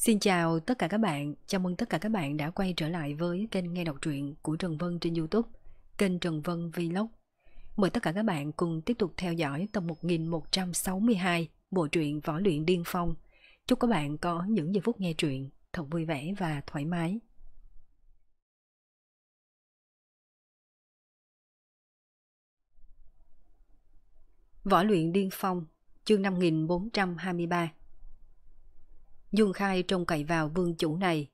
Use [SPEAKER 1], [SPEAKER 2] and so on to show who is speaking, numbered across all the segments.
[SPEAKER 1] Xin chào tất cả các bạn, chào mừng tất cả các bạn đã quay trở lại với kênh nghe đọc truyện của Trần Vân trên Youtube, kênh Trần Vân Vlog. Mời tất cả các bạn cùng tiếp tục theo dõi tập 1162 bộ truyện Võ Luyện Điên Phong. Chúc các bạn có những giây phút nghe truyện thật vui vẻ và thoải mái. Võ Luyện Điên Phong, chương 5423 Dương Khai trông cậy vào vương chủ này,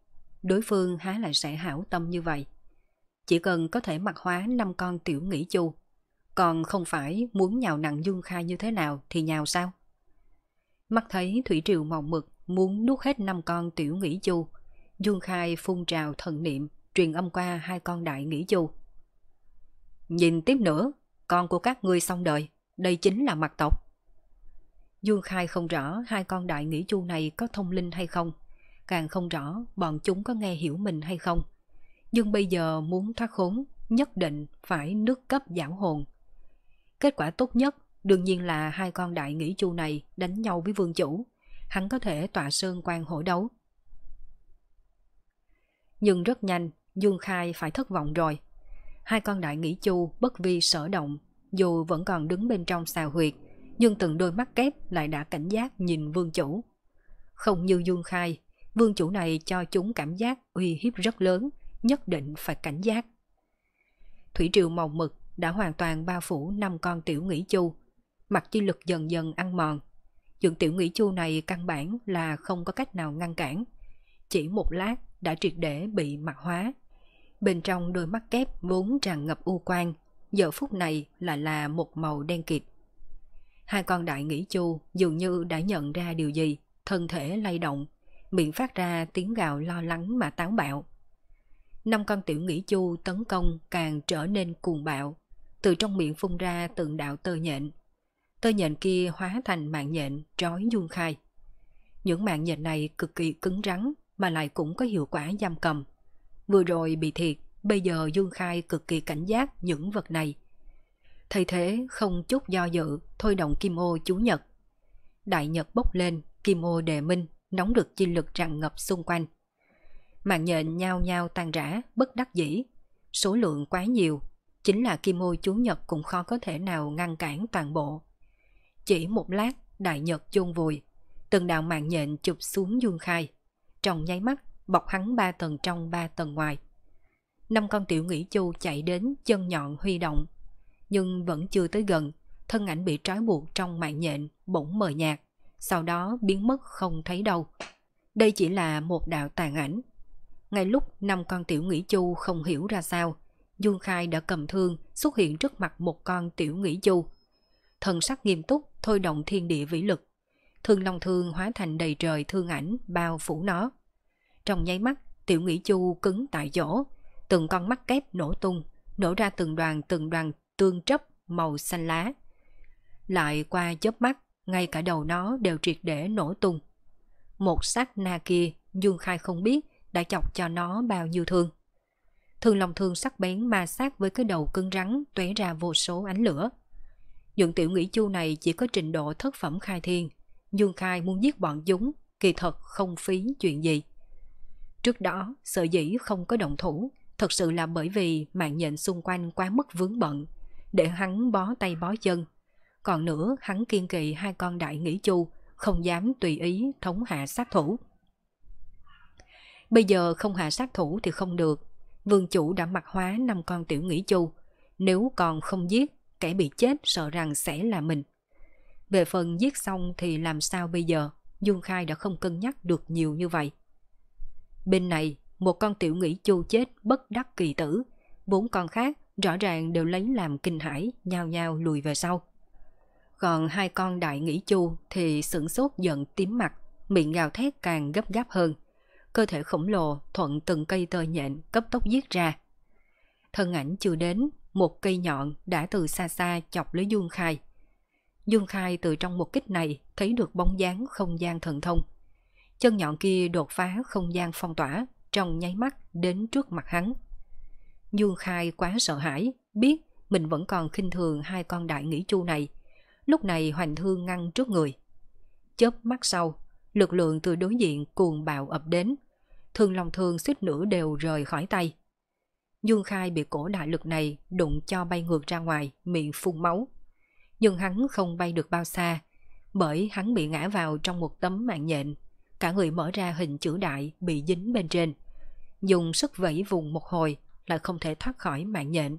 [SPEAKER 1] đối phương há lại sẽ hảo tâm như vậy. Chỉ cần có thể mặc hóa năm con tiểu nghĩ chu, còn không phải muốn nhào nặng Dương Khai như thế nào thì nhào sao? Mắt thấy thủy triều mộng mực muốn nuốt hết năm con tiểu nghĩ chu, Dương Khai phun trào thần niệm truyền âm qua hai con đại nghĩ chu. Nhìn tiếp nữa, con của các ngươi xong đời, đây chính là mặt tộc. Dương Khai không rõ hai con đại nghĩ chu này có thông linh hay không, càng không rõ bọn chúng có nghe hiểu mình hay không. Nhưng bây giờ muốn thoát khốn, nhất định phải nước cấp giảo hồn. Kết quả tốt nhất đương nhiên là hai con đại nghĩ chu này đánh nhau với vương chủ, hắn có thể tọa sơn quan hổ đấu. Nhưng rất nhanh, Dương Khai phải thất vọng rồi. Hai con đại nghĩ chu bất vi sở động, dù vẫn còn đứng bên trong xào huyệt, nhưng từng đôi mắt kép lại đã cảnh giác nhìn vương chủ. Không như Dương Khai, vương chủ này cho chúng cảm giác uy hiếp rất lớn, nhất định phải cảnh giác. Thủy triều màu mực đã hoàn toàn bao phủ năm con tiểu nghĩ chu, mặt chi lực dần dần ăn mòn. Dưỡng tiểu nghĩ chu này căn bản là không có cách nào ngăn cản. Chỉ một lát đã triệt để bị mặt hóa. Bên trong đôi mắt kép vốn tràn ngập u quang, giờ phút này lại là một màu đen kịt. Hai con đại nghĩ chu dường như đã nhận ra điều gì, thân thể lay động, miệng phát ra tiếng gào lo lắng mà táo bạo. Năm con tiểu nghĩ chu tấn công càng trở nên cuồng bạo, từ trong miệng phun ra từng đạo tơ nhện. Tơ nhện kia hóa thành mạng nhện trói dung khai. Những mạng nhện này cực kỳ cứng rắn mà lại cũng có hiệu quả giam cầm. Vừa rồi bị thiệt, bây giờ dương Khai cực kỳ cảnh giác những vật này, Thay thế không chút do dự Thôi động Kim Ô chú Nhật Đại Nhật bốc lên Kim Ô đề minh Nóng được chi lực tràn ngập xung quanh Mạng nhện nhao nhao tan rã Bất đắc dĩ Số lượng quá nhiều Chính là Kim Ô chú Nhật cũng khó có thể nào ngăn cản toàn bộ Chỉ một lát Đại Nhật chôn vùi Từng đạo mạng nhện chụp xuống dương khai Trong nháy mắt bọc hắn ba tầng trong ba tầng ngoài. Năm con tiểu nghĩ chu chạy đến chân nhọn huy động, nhưng vẫn chưa tới gần, thân ảnh bị trói buộc trong mạng nhện bỗng mờ nhạt, sau đó biến mất không thấy đâu. Đây chỉ là một đạo tàn ảnh. Ngay lúc năm con tiểu nghĩ chu không hiểu ra sao, Dương Khai đã cầm thương xuất hiện trước mặt một con tiểu nghĩ chu. Thần sắc nghiêm túc thôi động thiên địa vĩ lực. Thương long thương hóa thành đầy trời thương ảnh bao phủ nó. Trong nháy mắt, tiểu nghĩ chu cứng tại chỗ, từng con mắt kép nổ tung, nổ ra từng đoàn từng đoàn tương trấp màu xanh lá. Lại qua chớp mắt, ngay cả đầu nó đều triệt để nổ tung. Một sát na kia, Dương Khai không biết đã chọc cho nó bao nhiêu thương. thường lòng thương sắc bén ma sát với cái đầu cưng rắn tóe ra vô số ánh lửa. Dựng tiểu nghĩ chu này chỉ có trình độ thất phẩm khai thiên. Dương Khai muốn giết bọn chúng, kỳ thật không phí chuyện gì. Trước đó, sợ dĩ không có động thủ, thật sự là bởi vì mạng nhện xung quanh quá mức vướng bận, để hắn bó tay bó chân. Còn nữa, hắn kiên kỵ hai con đại nghĩ chu, không dám tùy ý thống hạ sát thủ. Bây giờ không hạ sát thủ thì không được. Vương chủ đã mặc hóa năm con tiểu nghĩ chu. Nếu còn không giết, kẻ bị chết sợ rằng sẽ là mình. Về phần giết xong thì làm sao bây giờ? Dương Khai đã không cân nhắc được nhiều như vậy. Bên này, một con tiểu nghĩ chu chết bất đắc kỳ tử. Bốn con khác rõ ràng đều lấy làm kinh hãi, nhao nhao lùi về sau. Còn hai con đại nghĩ chu thì sửng sốt giận tím mặt, miệng gào thét càng gấp gáp hơn. Cơ thể khổng lồ thuận từng cây tơ nhện cấp tốc giết ra. Thân ảnh chưa đến, một cây nhọn đã từ xa xa chọc lấy Dương Khai. Dương Khai từ trong một kích này thấy được bóng dáng không gian thần thông. Chân nhọn kia đột phá không gian phong tỏa, trong nháy mắt đến trước mặt hắn. Dương Khai quá sợ hãi, biết mình vẫn còn khinh thường hai con đại nghĩ chu này. Lúc này Hoành Thương ngăn trước người. Chớp mắt sau, lực lượng từ đối diện cuồng bạo ập đến. Thương lòng thương xích nữa đều rời khỏi tay. Dương Khai bị cổ đại lực này đụng cho bay ngược ra ngoài, miệng phun máu. Nhưng hắn không bay được bao xa, bởi hắn bị ngã vào trong một tấm mạng nhện. Cả người mở ra hình chữ đại bị dính bên trên. Dùng sức vẫy vùng một hồi, lại không thể thoát khỏi mạng nhện.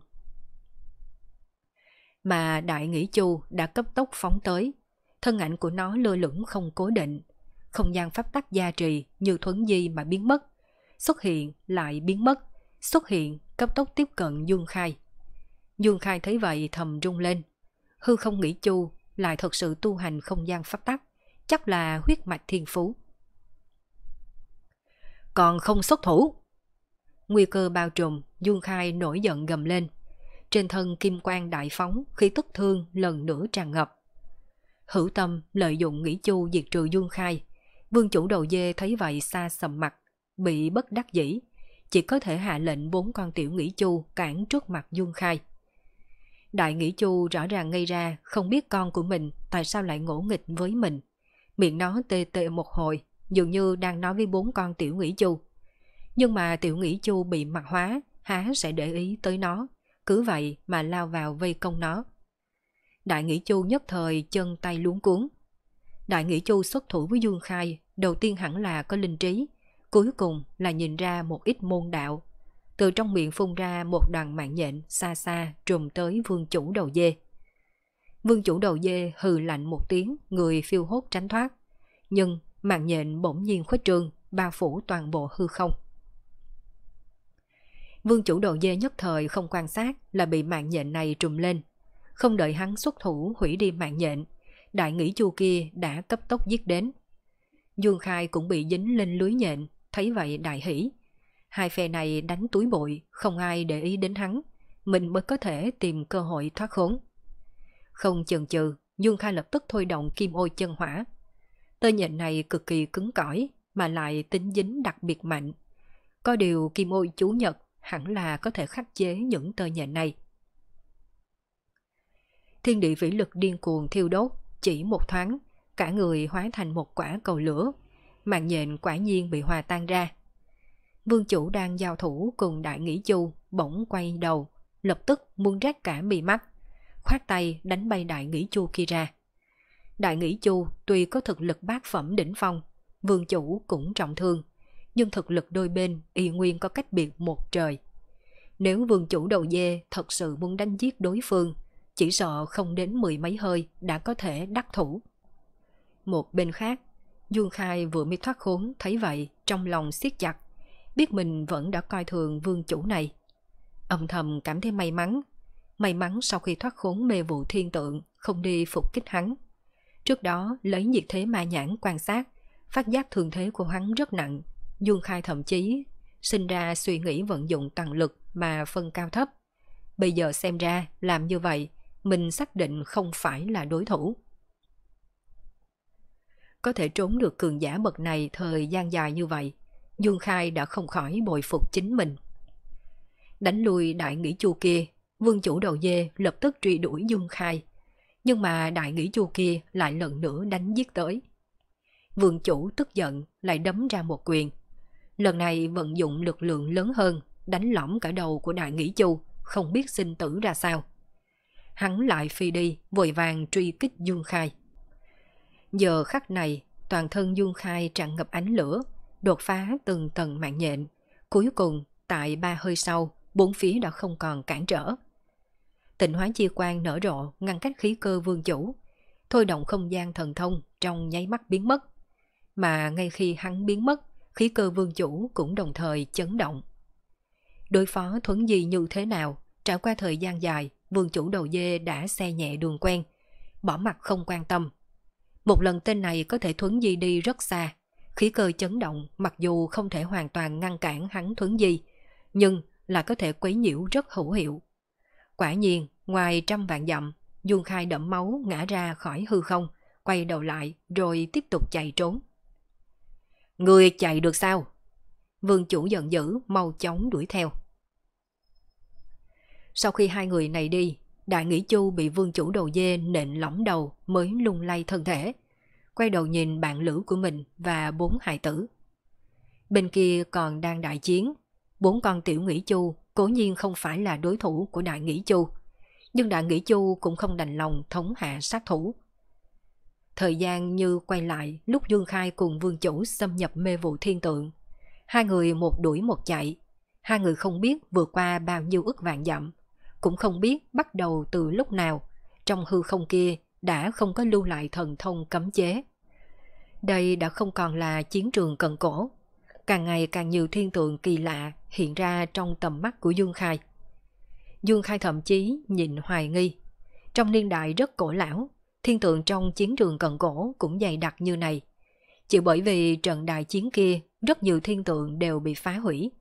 [SPEAKER 1] Mà đại nghĩ chu đã cấp tốc phóng tới, thân ảnh của nó lơ lửng không cố định, không gian pháp tắc gia trì như thuấn di mà biến mất, xuất hiện lại biến mất, xuất hiện cấp tốc tiếp cận Dương Khai. Dương Khai thấy vậy thầm rung lên, hư không nghĩ chu lại thật sự tu hành không gian pháp tắc, chắc là huyết mạch thiên phú. Còn không xuất thủ, Nguy cơ bao trùm, Dương Khai nổi giận gầm lên. Trên thân kim quang đại phóng, khí tức thương lần nữa tràn ngập. Hữu tâm lợi dụng nghĩ chu diệt trừ Dương Khai. Vương chủ đầu dê thấy vậy xa sầm mặt, bị bất đắc dĩ. Chỉ có thể hạ lệnh bốn con tiểu nghĩ chu cản trước mặt Dương Khai. Đại nghĩ chu rõ ràng ngây ra không biết con của mình tại sao lại ngỗ nghịch với mình. Miệng nó tê tê một hồi, dường như đang nói với bốn con tiểu nghĩ chu. Nhưng mà tiểu nghĩ chu bị mặt hóa, há sẽ để ý tới nó, cứ vậy mà lao vào vây công nó. Đại nghĩ chu nhất thời chân tay luống cuốn. Đại nghĩ chu xuất thủ với Dương Khai, đầu tiên hẳn là có linh trí, cuối cùng là nhìn ra một ít môn đạo. Từ trong miệng phun ra một đoàn mạng nhện xa xa trùm tới vương chủ đầu dê. Vương chủ đầu dê hừ lạnh một tiếng, người phiêu hốt tránh thoát. Nhưng mạng nhện bỗng nhiên khuếch trương, bao phủ toàn bộ hư không. Vương chủ đồ dê nhất thời không quan sát là bị mạng nhện này trùm lên. Không đợi hắn xuất thủ hủy đi mạng nhện, đại nghĩ chu kia đã cấp tốc giết đến. Dương Khai cũng bị dính lên lưới nhện, thấy vậy đại hỉ. Hai phe này đánh túi bụi, không ai để ý đến hắn, mình mới có thể tìm cơ hội thoát khốn. Không chần chừ, Dương Khai lập tức thôi động kim ô chân hỏa. Tơ nhện này cực kỳ cứng cỏi, mà lại tính dính đặc biệt mạnh. Có điều kim ô chú nhật hẳn là có thể khắc chế những tơ nhện này. Thiên địa vĩ lực điên cuồng thiêu đốt, chỉ một thoáng, cả người hóa thành một quả cầu lửa, mạng nhện quả nhiên bị hòa tan ra. Vương chủ đang giao thủ cùng đại nghĩ chu bỗng quay đầu, lập tức muốn rách cả mi mắt, khoát tay đánh bay đại nghĩ chu kia ra. Đại nghĩ chu tuy có thực lực bát phẩm đỉnh phong, vương chủ cũng trọng thương, nhưng thực lực đôi bên y nguyên có cách biệt một trời. Nếu vương chủ đầu dê thật sự muốn đánh giết đối phương, chỉ sợ không đến mười mấy hơi đã có thể đắc thủ. Một bên khác, Dương Khai vừa mới thoát khốn thấy vậy trong lòng siết chặt, biết mình vẫn đã coi thường vương chủ này. Âm thầm cảm thấy may mắn, may mắn sau khi thoát khốn mê vụ thiên tượng không đi phục kích hắn. Trước đó lấy nhiệt thế ma nhãn quan sát, phát giác thường thế của hắn rất nặng, Dương Khai thậm chí sinh ra suy nghĩ vận dụng tăng lực mà phân cao thấp. Bây giờ xem ra làm như vậy mình xác định không phải là đối thủ. Có thể trốn được cường giả bậc này thời gian dài như vậy, Dương Khai đã không khỏi bồi phục chính mình. Đánh lui đại nghĩ chu kia, vương chủ đầu dê lập tức truy đuổi Dương Khai. Nhưng mà đại nghĩ chu kia lại lần nữa đánh giết tới. Vương chủ tức giận lại đấm ra một quyền, Lần này vận dụng lực lượng lớn hơn, đánh lõm cả đầu của đại nghĩ chu, không biết sinh tử ra sao. Hắn lại phi đi, vội vàng truy kích Dương Khai. Giờ khắc này, toàn thân Dương Khai tràn ngập ánh lửa, đột phá từng tầng mạng nhện. Cuối cùng, tại ba hơi sau, bốn phía đã không còn cản trở. Tịnh hóa chi quan nở rộ ngăn cách khí cơ vương chủ, thôi động không gian thần thông trong nháy mắt biến mất. Mà ngay khi hắn biến mất, khí cơ vương chủ cũng đồng thời chấn động. Đối phó thuấn gì như thế nào, trải qua thời gian dài, vương chủ đầu dê đã xe nhẹ đường quen, bỏ mặt không quan tâm. Một lần tên này có thể thuấn di đi rất xa, khí cơ chấn động mặc dù không thể hoàn toàn ngăn cản hắn thuấn di, nhưng là có thể quấy nhiễu rất hữu hiệu. Quả nhiên, ngoài trăm vạn dặm, Dương Khai đẫm máu ngã ra khỏi hư không, quay đầu lại rồi tiếp tục chạy trốn. Người chạy được sao? Vương chủ giận dữ, mau chóng đuổi theo. Sau khi hai người này đi, Đại Nghĩ Chu bị vương chủ đầu dê nện lỏng đầu mới lung lay thân thể. Quay đầu nhìn bạn lữ của mình và bốn hài tử. Bên kia còn đang đại chiến. Bốn con tiểu Nghĩ Chu cố nhiên không phải là đối thủ của Đại Nghĩ Chu. Nhưng Đại Nghĩ Chu cũng không đành lòng thống hạ sát thủ. Thời gian như quay lại lúc Dương Khai cùng vương chủ xâm nhập mê vụ thiên tượng. Hai người một đuổi một chạy. Hai người không biết vượt qua bao nhiêu ức vạn dặm. Cũng không biết bắt đầu từ lúc nào. Trong hư không kia đã không có lưu lại thần thông cấm chế. Đây đã không còn là chiến trường cận cổ. Càng ngày càng nhiều thiên tượng kỳ lạ hiện ra trong tầm mắt của Dương Khai. Dương Khai thậm chí nhịn hoài nghi. Trong niên đại rất cổ lão, thiên tượng trong chiến trường cận cổ cũng dày đặc như này. Chỉ bởi vì trận đại chiến kia, rất nhiều thiên tượng đều bị phá hủy.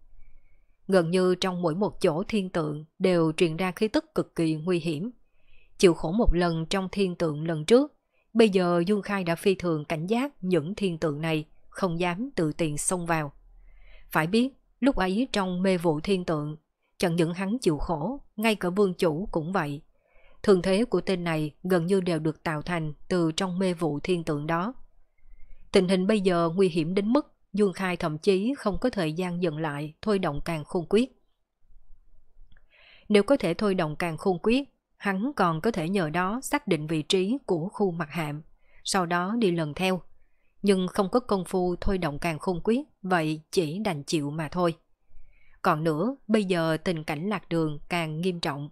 [SPEAKER 1] Gần như trong mỗi một chỗ thiên tượng đều truyền ra khí tức cực kỳ nguy hiểm. Chịu khổ một lần trong thiên tượng lần trước, bây giờ Dương Khai đã phi thường cảnh giác những thiên tượng này, không dám tự tiện xông vào. Phải biết, lúc ấy trong mê vụ thiên tượng, chẳng những hắn chịu khổ, ngay cả vương chủ cũng vậy, thường thế của tên này gần như đều được tạo thành từ trong mê vụ thiên tượng đó. Tình hình bây giờ nguy hiểm đến mức Dương Khai thậm chí không có thời gian dừng lại thôi động càng khôn quyết. Nếu có thể thôi động càng khôn quyết, hắn còn có thể nhờ đó xác định vị trí của khu mặt hạm, sau đó đi lần theo. Nhưng không có công phu thôi động càng khôn quyết, vậy chỉ đành chịu mà thôi. Còn nữa, bây giờ tình cảnh lạc đường càng nghiêm trọng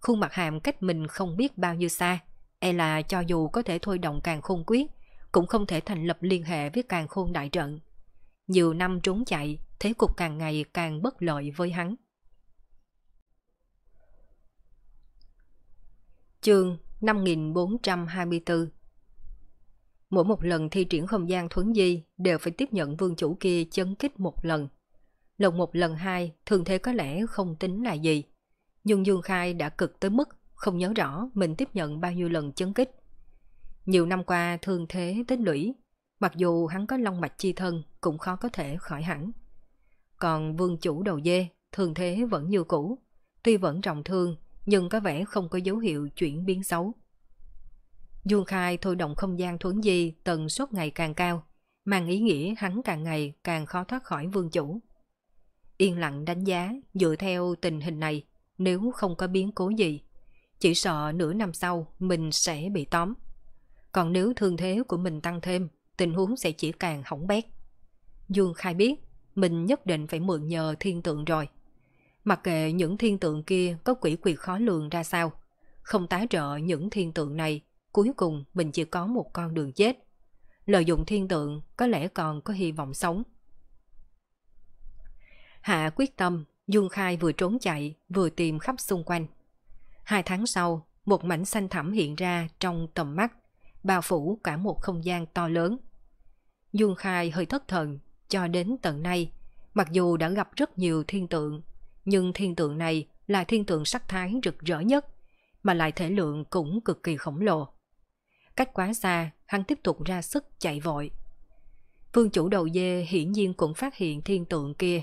[SPEAKER 1] khuôn mặt hàm cách mình không biết bao nhiêu xa. E là cho dù có thể thôi động càng khôn quyết, cũng không thể thành lập liên hệ với càng khôn đại trận. Nhiều năm trốn chạy, thế cục càng ngày càng bất lợi với hắn. Chương 5424 Mỗi một lần thi triển không gian thuấn di đều phải tiếp nhận vương chủ kia chấn kích một lần. Lần một lần hai, thường thế có lẽ không tính là gì nhưng Dương Khai đã cực tới mức không nhớ rõ mình tiếp nhận bao nhiêu lần chấn kích. Nhiều năm qua thương thế tích lũy, mặc dù hắn có long mạch chi thân cũng khó có thể khỏi hẳn. Còn vương chủ đầu dê, thường thế vẫn như cũ, tuy vẫn trọng thương nhưng có vẻ không có dấu hiệu chuyển biến xấu. Dương Khai thôi động không gian thuấn di tần suất ngày càng cao, mang ý nghĩa hắn càng ngày càng khó thoát khỏi vương chủ. Yên lặng đánh giá dựa theo tình hình này, nếu không có biến cố gì. Chỉ sợ nửa năm sau mình sẽ bị tóm. Còn nếu thương thế của mình tăng thêm, tình huống sẽ chỉ càng hỏng bét. Dương Khai biết, mình nhất định phải mượn nhờ thiên tượng rồi. Mặc kệ những thiên tượng kia có quỷ quyệt khó lường ra sao, không tái trợ những thiên tượng này, cuối cùng mình chỉ có một con đường chết. Lợi dụng thiên tượng có lẽ còn có hy vọng sống. Hạ quyết tâm Dương Khai vừa trốn chạy, vừa tìm khắp xung quanh. Hai tháng sau, một mảnh xanh thẳm hiện ra trong tầm mắt, bao phủ cả một không gian to lớn. Dương Khai hơi thất thần, cho đến tận nay, mặc dù đã gặp rất nhiều thiên tượng, nhưng thiên tượng này là thiên tượng sắc thái rực rỡ nhất, mà lại thể lượng cũng cực kỳ khổng lồ. Cách quá xa, hắn tiếp tục ra sức chạy vội. Phương chủ đầu dê hiển nhiên cũng phát hiện thiên tượng kia,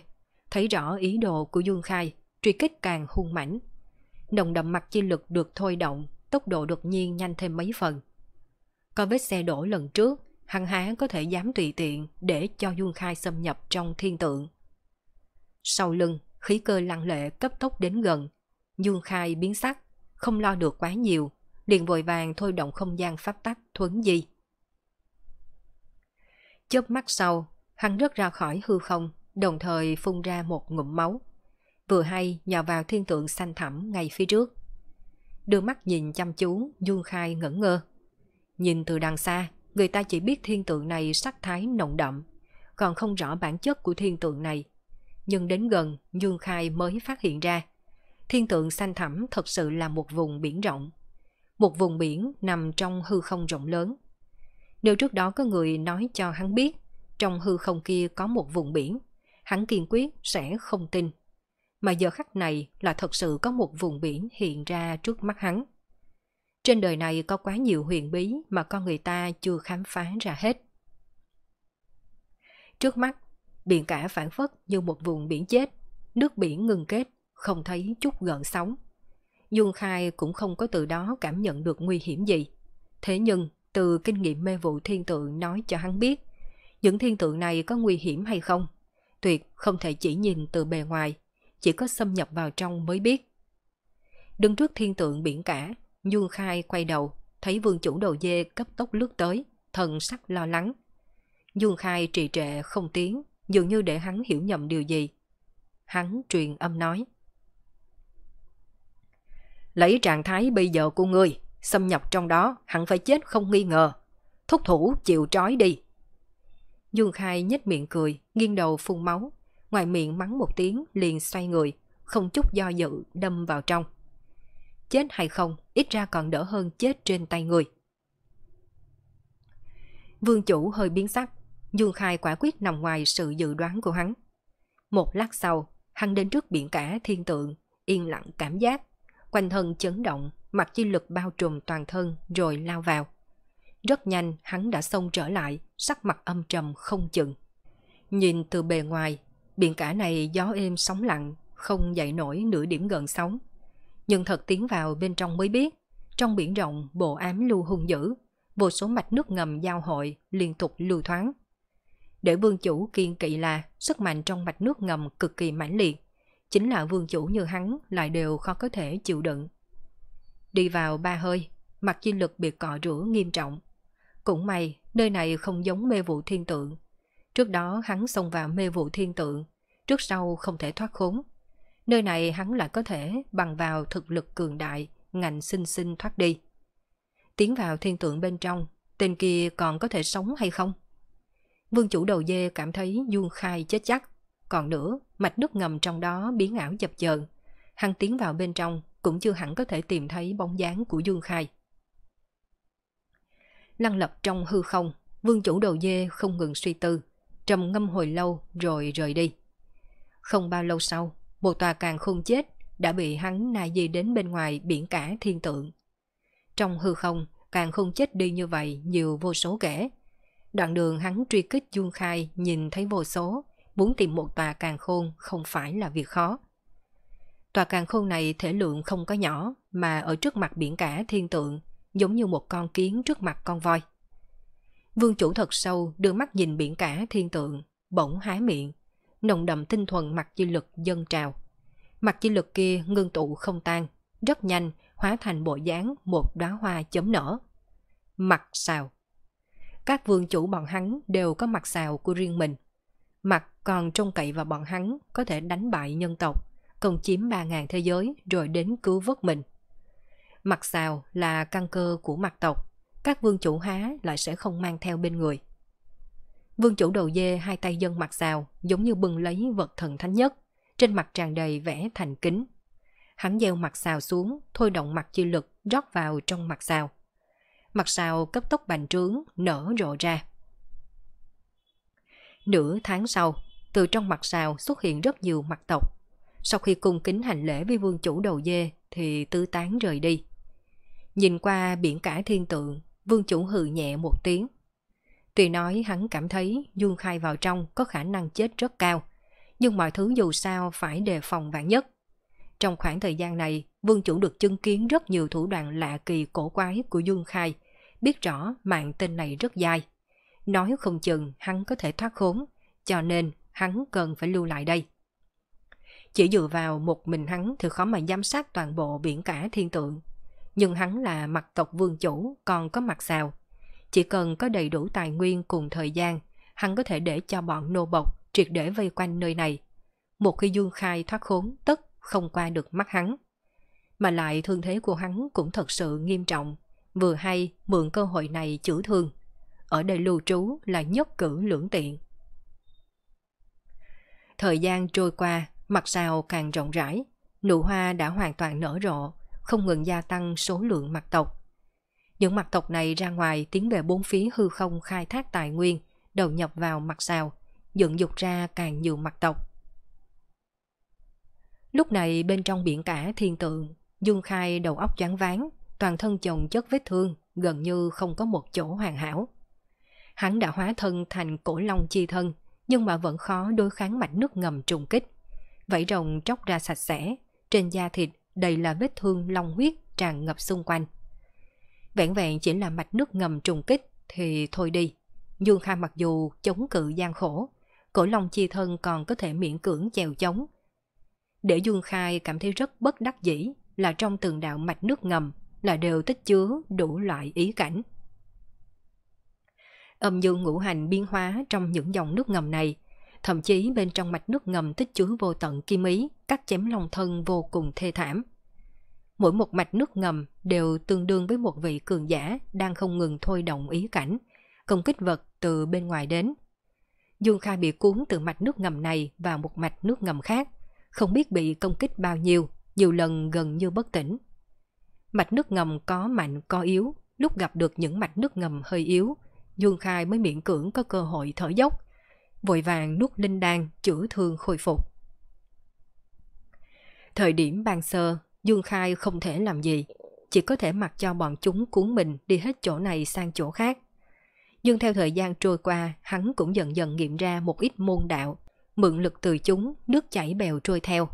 [SPEAKER 1] thấy rõ ý đồ của Dương Khai, truy kích càng hung mãnh. Đồng đậm mặt chi lực được thôi động, tốc độ đột nhiên nhanh thêm mấy phần. Có vết xe đổ lần trước, hăng há có thể dám tùy tiện để cho Dương Khai xâm nhập trong thiên tượng. Sau lưng, khí cơ lăng lệ cấp tốc đến gần. Dương Khai biến sắc, không lo được quá nhiều, liền vội vàng thôi động không gian pháp tắc thuấn di. Chớp mắt sau, hắn rớt ra khỏi hư không, đồng thời phun ra một ngụm máu. Vừa hay nhò vào thiên tượng xanh thẳm ngay phía trước. Đưa mắt nhìn chăm chú, Dương Khai ngẩn ngơ. Nhìn từ đằng xa, người ta chỉ biết thiên tượng này sắc thái nồng đậm, còn không rõ bản chất của thiên tượng này. Nhưng đến gần, Dương Khai mới phát hiện ra, thiên tượng xanh thẳm thật sự là một vùng biển rộng. Một vùng biển nằm trong hư không rộng lớn. Nếu trước đó có người nói cho hắn biết, trong hư không kia có một vùng biển, hắn kiên quyết sẽ không tin. Mà giờ khắc này là thật sự có một vùng biển hiện ra trước mắt hắn. Trên đời này có quá nhiều huyền bí mà con người ta chưa khám phá ra hết. Trước mắt, biển cả phản phất như một vùng biển chết, nước biển ngừng kết, không thấy chút gợn sóng. Dung Khai cũng không có từ đó cảm nhận được nguy hiểm gì. Thế nhưng, từ kinh nghiệm mê vụ thiên tượng nói cho hắn biết, những thiên tượng này có nguy hiểm hay không tuyệt không thể chỉ nhìn từ bề ngoài, chỉ có xâm nhập vào trong mới biết. Đứng trước thiên tượng biển cả, Dương Khai quay đầu, thấy vương chủ đầu dê cấp tốc lướt tới, thần sắc lo lắng. Dương Khai trì trệ không tiếng, dường như để hắn hiểu nhầm điều gì. Hắn truyền âm nói. Lấy trạng thái bây giờ của ngươi, xâm nhập trong đó hẳn phải chết không nghi ngờ. Thúc thủ chịu trói đi, Dương Khai nhếch miệng cười, nghiêng đầu phun máu, ngoài miệng mắng một tiếng liền xoay người, không chút do dự đâm vào trong. Chết hay không, ít ra còn đỡ hơn chết trên tay người. Vương chủ hơi biến sắc, Dương Khai quả quyết nằm ngoài sự dự đoán của hắn. Một lát sau, hắn đến trước biển cả thiên tượng, yên lặng cảm giác, quanh thân chấn động, mặt chi lực bao trùm toàn thân rồi lao vào. Rất nhanh hắn đã xông trở lại, sắc mặt âm trầm không chừng. Nhìn từ bề ngoài, biển cả này gió êm sóng lặng, không dậy nổi nửa điểm gần sóng. Nhưng thật tiến vào bên trong mới biết, trong biển rộng bộ ám lưu hung dữ, vô số mạch nước ngầm giao hội liên tục lưu thoáng. Để vương chủ kiên kỵ là sức mạnh trong mạch nước ngầm cực kỳ mãnh liệt, chính là vương chủ như hắn lại đều khó có thể chịu đựng. Đi vào ba hơi, mặt chi lực bị cọ rửa nghiêm trọng, cũng may, nơi này không giống mê vụ thiên tượng. Trước đó hắn xông vào mê vụ thiên tượng, trước sau không thể thoát khốn. Nơi này hắn lại có thể bằng vào thực lực cường đại, ngạnh sinh sinh thoát đi. Tiến vào thiên tượng bên trong, tên kia còn có thể sống hay không? Vương chủ đầu dê cảm thấy dương Khai chết chắc. Còn nữa, mạch nước ngầm trong đó biến ảo dập dờn. Hắn tiến vào bên trong cũng chưa hẳn có thể tìm thấy bóng dáng của Dương Khai lăng lập trong hư không, vương chủ đầu dê không ngừng suy tư, trầm ngâm hồi lâu rồi rời đi. Không bao lâu sau, một tòa càng khôn chết đã bị hắn nai di đến bên ngoài biển cả thiên tượng. Trong hư không, càng khôn chết đi như vậy nhiều vô số kể. Đoạn đường hắn truy kích Dương Khai nhìn thấy vô số, muốn tìm một tòa càng khôn không phải là việc khó. Tòa càng khôn này thể lượng không có nhỏ mà ở trước mặt biển cả thiên tượng giống như một con kiến trước mặt con voi. Vương chủ thật sâu đưa mắt nhìn biển cả thiên tượng, bỗng há miệng, nồng đậm tinh thuần mặt chi lực dâng trào. Mặt chi lực kia ngưng tụ không tan, rất nhanh hóa thành bộ dáng một đóa hoa chấm nở. Mặt xào Các vương chủ bọn hắn đều có mặt xào của riêng mình. Mặt còn trông cậy vào bọn hắn có thể đánh bại nhân tộc, còn chiếm 3.000 thế giới rồi đến cứu vớt mình. Mặt xào là căn cơ của mặt tộc, các vương chủ há lại sẽ không mang theo bên người. Vương chủ đầu dê hai tay dân mặt xào giống như bưng lấy vật thần thánh nhất, trên mặt tràn đầy vẽ thành kính. Hắn gieo mặt xào xuống, thôi động mặt chi lực rót vào trong mặt xào. Mặt xào cấp tốc bành trướng, nở rộ ra. Nửa tháng sau, từ trong mặt xào xuất hiện rất nhiều mặt tộc. Sau khi cung kính hành lễ với vương chủ đầu dê thì tư tán rời đi. Nhìn qua biển cả thiên tượng, vương chủ hừ nhẹ một tiếng. Tuy nói hắn cảm thấy Dương Khai vào trong có khả năng chết rất cao, nhưng mọi thứ dù sao phải đề phòng vạn nhất. Trong khoảng thời gian này, vương chủ được chứng kiến rất nhiều thủ đoạn lạ kỳ cổ quái của Dương Khai, biết rõ mạng tên này rất dài. Nói không chừng hắn có thể thoát khốn, cho nên hắn cần phải lưu lại đây. Chỉ dựa vào một mình hắn thì khó mà giám sát toàn bộ biển cả thiên tượng, nhưng hắn là mặt tộc vương chủ còn có mặt xào. Chỉ cần có đầy đủ tài nguyên cùng thời gian, hắn có thể để cho bọn nô bộc triệt để vây quanh nơi này. Một khi Dương Khai thoát khốn tất không qua được mắt hắn. Mà lại thương thế của hắn cũng thật sự nghiêm trọng, vừa hay mượn cơ hội này chữa thương. Ở đây lưu trú là nhất cử lưỡng tiện. Thời gian trôi qua, mặt sao càng rộng rãi, nụ hoa đã hoàn toàn nở rộ, không ngừng gia tăng số lượng mặt tộc. Những mặt tộc này ra ngoài tiến về bốn phía hư không khai thác tài nguyên, đầu nhập vào mặt sào, dựng dục ra càng nhiều mặt tộc. Lúc này bên trong biển cả thiên tượng, Dương Khai đầu óc choáng ván toàn thân chồng chất vết thương, gần như không có một chỗ hoàn hảo. Hắn đã hóa thân thành cổ long chi thân, nhưng mà vẫn khó đối kháng mảnh nước ngầm trùng kích. Vảy rồng tróc ra sạch sẽ, trên da thịt đầy là vết thương long huyết tràn ngập xung quanh. Vẹn vẹn chỉ là mạch nước ngầm trùng kích thì thôi đi. Dương Kha mặc dù chống cự gian khổ, cổ long chi thân còn có thể miễn cưỡng chèo chống. Để Dương Khai cảm thấy rất bất đắc dĩ là trong từng đạo mạch nước ngầm là đều tích chứa đủ loại ý cảnh. Âm dương ngũ hành biến hóa trong những dòng nước ngầm này thậm chí bên trong mạch nước ngầm tích chứa vô tận kim ý, cắt chém lòng thân vô cùng thê thảm. Mỗi một mạch nước ngầm đều tương đương với một vị cường giả đang không ngừng thôi động ý cảnh, công kích vật từ bên ngoài đến. Dương Khai bị cuốn từ mạch nước ngầm này vào một mạch nước ngầm khác, không biết bị công kích bao nhiêu, nhiều lần gần như bất tỉnh. Mạch nước ngầm có mạnh có yếu, lúc gặp được những mạch nước ngầm hơi yếu, Dương Khai mới miễn cưỡng có cơ hội thở dốc, vội vàng nuốt linh đan chữa thương khôi phục. Thời điểm ban sơ, Dương Khai không thể làm gì, chỉ có thể mặc cho bọn chúng cuốn mình đi hết chỗ này sang chỗ khác. Nhưng theo thời gian trôi qua, hắn cũng dần dần nghiệm ra một ít môn đạo, mượn lực từ chúng, nước chảy bèo trôi theo.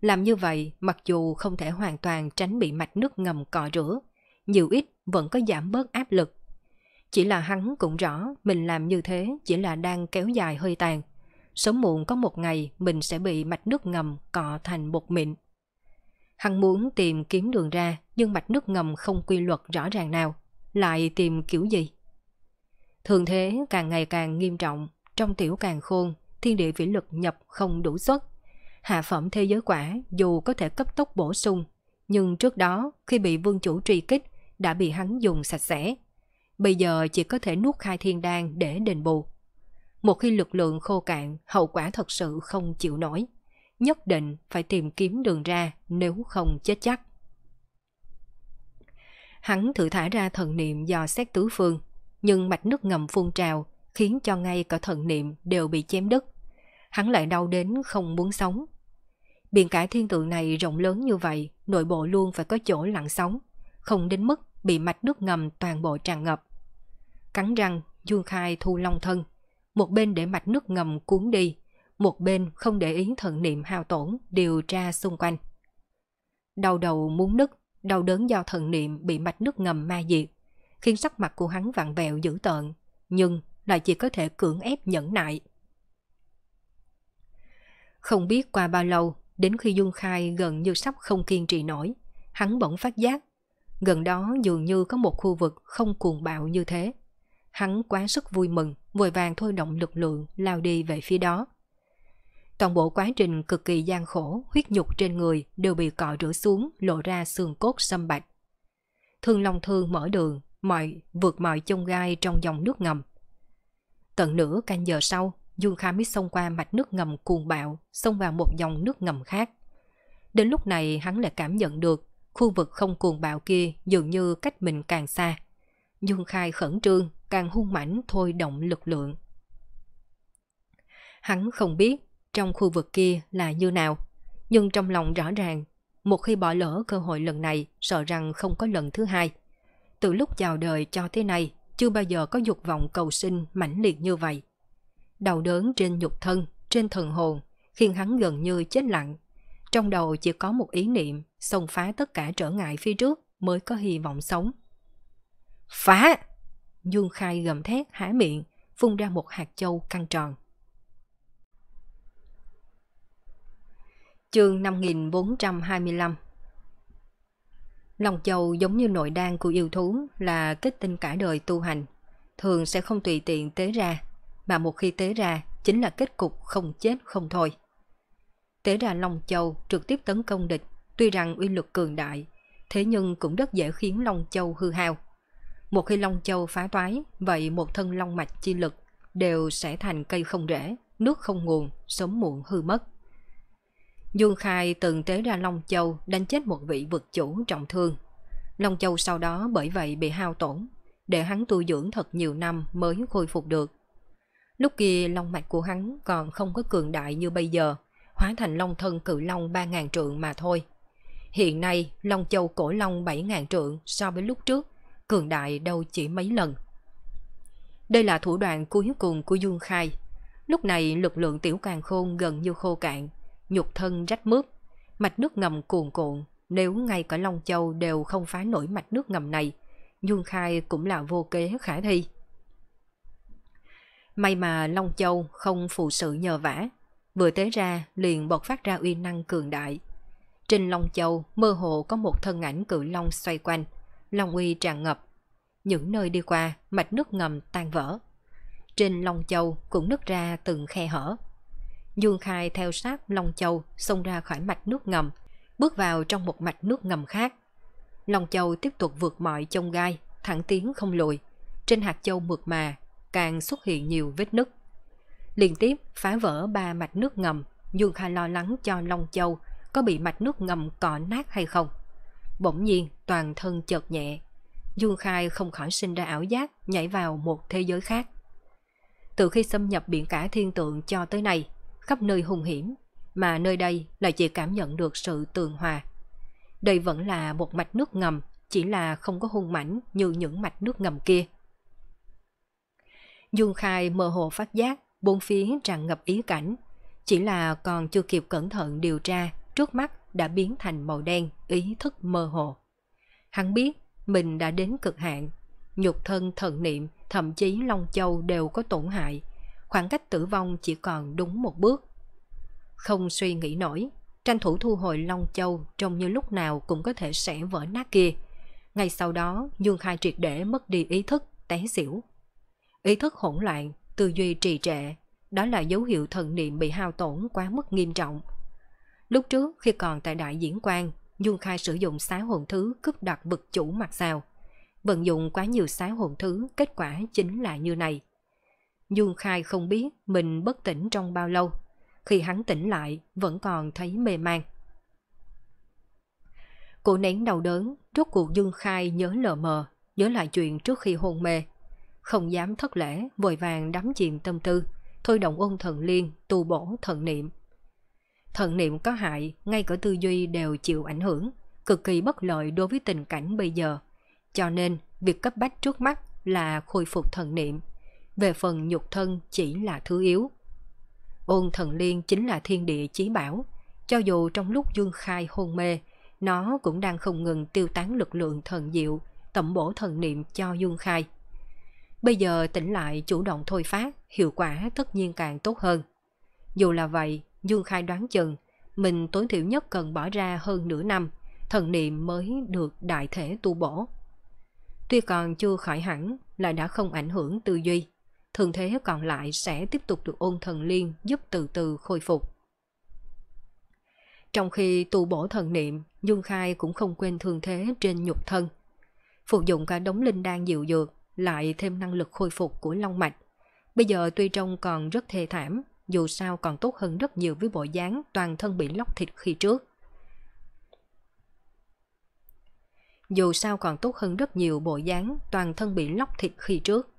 [SPEAKER 1] Làm như vậy, mặc dù không thể hoàn toàn tránh bị mạch nước ngầm cọ rửa, nhiều ít vẫn có giảm bớt áp lực chỉ là hắn cũng rõ mình làm như thế chỉ là đang kéo dài hơi tàn. Sớm muộn có một ngày mình sẽ bị mạch nước ngầm cọ thành bột mịn. Hắn muốn tìm kiếm đường ra nhưng mạch nước ngầm không quy luật rõ ràng nào. Lại tìm kiểu gì? Thường thế càng ngày càng nghiêm trọng, trong tiểu càng khôn, thiên địa vĩ lực nhập không đủ suất. Hạ phẩm thế giới quả dù có thể cấp tốc bổ sung, nhưng trước đó khi bị vương chủ truy kích đã bị hắn dùng sạch sẽ. Bây giờ chỉ có thể nuốt khai thiên đan để đền bù. Một khi lực lượng khô cạn, hậu quả thật sự không chịu nổi. Nhất định phải tìm kiếm đường ra nếu không chết chắc. Hắn thử thả ra thần niệm do xét tứ phương, nhưng mạch nước ngầm phun trào khiến cho ngay cả thần niệm đều bị chém đứt. Hắn lại đau đến không muốn sống. Biển cải thiên tượng này rộng lớn như vậy, nội bộ luôn phải có chỗ lặng sóng, không đến mức bị mạch nước ngầm toàn bộ tràn ngập. Cắn răng, dương Khai thu long thân, một bên để mạch nước ngầm cuốn đi, một bên không để ý thận niệm hao tổn điều tra xung quanh. đầu đầu muốn nứt, đau đớn do thần niệm bị mạch nước ngầm ma diệt, khiến sắc mặt của hắn vặn vẹo dữ tợn, nhưng lại chỉ có thể cưỡng ép nhẫn nại. Không biết qua bao lâu, đến khi Dung Khai gần như sắp không kiên trì nổi, hắn bỗng phát giác Gần đó dường như có một khu vực không cuồng bạo như thế. Hắn quá sức vui mừng, vội vàng thôi động lực lượng lao đi về phía đó. Toàn bộ quá trình cực kỳ gian khổ, huyết nhục trên người đều bị cọ rửa xuống, lộ ra xương cốt xâm bạch. Thương lòng Thương mở đường, mọi vượt mọi chông gai trong dòng nước ngầm. Tận nửa canh giờ sau, Dương Kha mới xông qua mạch nước ngầm cuồng bạo, xông vào một dòng nước ngầm khác. Đến lúc này hắn lại cảm nhận được Khu vực không cuồng bạo kia dường như cách mình càng xa. Dương Khai khẩn trương, càng hung mãnh thôi động lực lượng. Hắn không biết trong khu vực kia là như nào, nhưng trong lòng rõ ràng, một khi bỏ lỡ cơ hội lần này, sợ rằng không có lần thứ hai. Từ lúc chào đời cho tới nay, chưa bao giờ có dục vọng cầu sinh mãnh liệt như vậy. Đau đớn trên nhục thân, trên thần hồn, khiến hắn gần như chết lặng. Trong đầu chỉ có một ý niệm xông phá tất cả trở ngại phía trước mới có hy vọng sống. Phá! Dương Khai gầm thét há miệng, phun ra một hạt châu căng tròn. Chương 5425 Lòng châu giống như nội đan của yêu thú là kết tinh cả đời tu hành, thường sẽ không tùy tiện tế ra, mà một khi tế ra chính là kết cục không chết không thôi. Tế ra lòng Châu trực tiếp tấn công địch Tuy rằng uy lực cường đại, thế nhưng cũng rất dễ khiến Long Châu hư hao. Một khi Long Châu phá toái, vậy một thân long mạch chi lực đều sẽ thành cây không rễ, nước không nguồn, sớm muộn hư mất. Dương Khai từng tế ra Long Châu đánh chết một vị vực chủ trọng thương. Long Châu sau đó bởi vậy bị hao tổn, để hắn tu dưỡng thật nhiều năm mới khôi phục được. Lúc kia long mạch của hắn còn không có cường đại như bây giờ, hóa thành long thân cự long 3.000 trượng mà thôi. Hiện nay, Long Châu cổ long 7.000 trượng so với lúc trước, cường đại đâu chỉ mấy lần. Đây là thủ đoạn cuối cùng của Dương Khai. Lúc này lực lượng tiểu càng khôn gần như khô cạn, nhục thân rách mướp, mạch nước ngầm cuồn cuộn. Nếu ngay cả Long Châu đều không phá nổi mạch nước ngầm này, Dương Khai cũng là vô kế khả thi. May mà Long Châu không phụ sự nhờ vả, vừa tới ra liền bộc phát ra uy năng cường đại, trên Long Châu mơ hồ có một thân ảnh cự long xoay quanh, long uy tràn ngập. Những nơi đi qua, mạch nước ngầm tan vỡ. Trên Long Châu cũng nứt ra từng khe hở. Dương Khai theo sát Long Châu xông ra khỏi mạch nước ngầm, bước vào trong một mạch nước ngầm khác. Long Châu tiếp tục vượt mọi chông gai, thẳng tiến không lùi. Trên hạt châu mượt mà, càng xuất hiện nhiều vết nứt. Liên tiếp phá vỡ ba mạch nước ngầm, Dương Khai lo lắng cho Long Châu có bị mạch nước ngầm cọ nát hay không. Bỗng nhiên toàn thân chợt nhẹ, Dương Khai không khỏi sinh ra ảo giác nhảy vào một thế giới khác. Từ khi xâm nhập biển cả thiên tượng cho tới nay, khắp nơi hung hiểm, mà nơi đây lại chỉ cảm nhận được sự tường hòa. Đây vẫn là một mạch nước ngầm, chỉ là không có hung mảnh như những mạch nước ngầm kia. Dương Khai mơ hồ phát giác, bốn phía tràn ngập ý cảnh, chỉ là còn chưa kịp cẩn thận điều tra trước mắt đã biến thành màu đen, ý thức mơ hồ. Hắn biết mình đã đến cực hạn, nhục thân thần niệm, thậm chí Long Châu đều có tổn hại, khoảng cách tử vong chỉ còn đúng một bước. Không suy nghĩ nổi, tranh thủ thu hồi Long Châu trông như lúc nào cũng có thể sẽ vỡ nát kia. Ngay sau đó, Dương Khai triệt để mất đi ý thức, té xỉu. Ý thức hỗn loạn, tư duy trì trệ, đó là dấu hiệu thần niệm bị hao tổn quá mức nghiêm trọng – Lúc trước khi còn tại đại diễn quan, Dương Khai sử dụng xá hồn thứ cướp đoạt vực chủ mặt sao. Vận dụng quá nhiều xá hồn thứ, kết quả chính là như này. Dương Khai không biết mình bất tỉnh trong bao lâu. Khi hắn tỉnh lại, vẫn còn thấy mê man. Cô nén đau đớn, rốt cuộc Dương Khai nhớ lờ mờ, nhớ lại chuyện trước khi hôn mê. Không dám thất lễ, vội vàng đắm chìm tâm tư, thôi động ôn thần liên, tu bổ thần niệm, thần niệm có hại ngay cả tư duy đều chịu ảnh hưởng, cực kỳ bất lợi đối với tình cảnh bây giờ. Cho nên, việc cấp bách trước mắt là khôi phục thần niệm. Về phần nhục thân chỉ là thứ yếu. Ôn thần liên chính là thiên địa chí bảo. Cho dù trong lúc Dương Khai hôn mê, nó cũng đang không ngừng tiêu tán lực lượng thần diệu, tẩm bổ thần niệm cho Dương Khai. Bây giờ tỉnh lại chủ động thôi phát, hiệu quả tất nhiên càng tốt hơn. Dù là vậy, Dương Khai đoán chừng mình tối thiểu nhất cần bỏ ra hơn nửa năm, thần niệm mới được đại thể tu bổ. Tuy còn chưa khỏi hẳn lại đã không ảnh hưởng tư duy, thường thế còn lại sẽ tiếp tục được ôn thần liên giúp từ từ khôi phục. Trong khi tu bổ thần niệm, Dương Khai cũng không quên thương thế trên nhục thân. Phục dụng cả đống linh đan dịu dược, lại thêm năng lực khôi phục của long mạch. Bây giờ tuy trông còn rất thê thảm, dù sao còn tốt hơn rất nhiều với bộ dáng toàn thân bị lóc thịt khi trước. Dù sao còn tốt hơn rất nhiều bộ dáng toàn thân bị lóc thịt khi trước.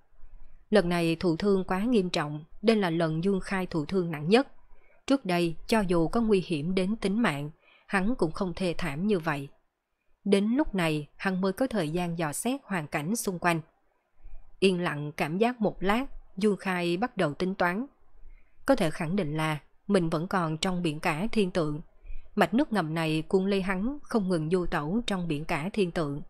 [SPEAKER 1] Lần này thụ thương quá nghiêm trọng, đây là lần Dương Khai thụ thương nặng nhất. Trước đây, cho dù có nguy hiểm đến tính mạng, hắn cũng không thê thảm như vậy. Đến lúc này, hắn mới có thời gian dò xét hoàn cảnh xung quanh. Yên lặng cảm giác một lát, Dương Khai bắt đầu tính toán có thể khẳng định là mình vẫn còn trong biển cả thiên tượng. Mạch nước ngầm này cuốn lây hắn không ngừng du tẩu trong biển cả thiên tượng.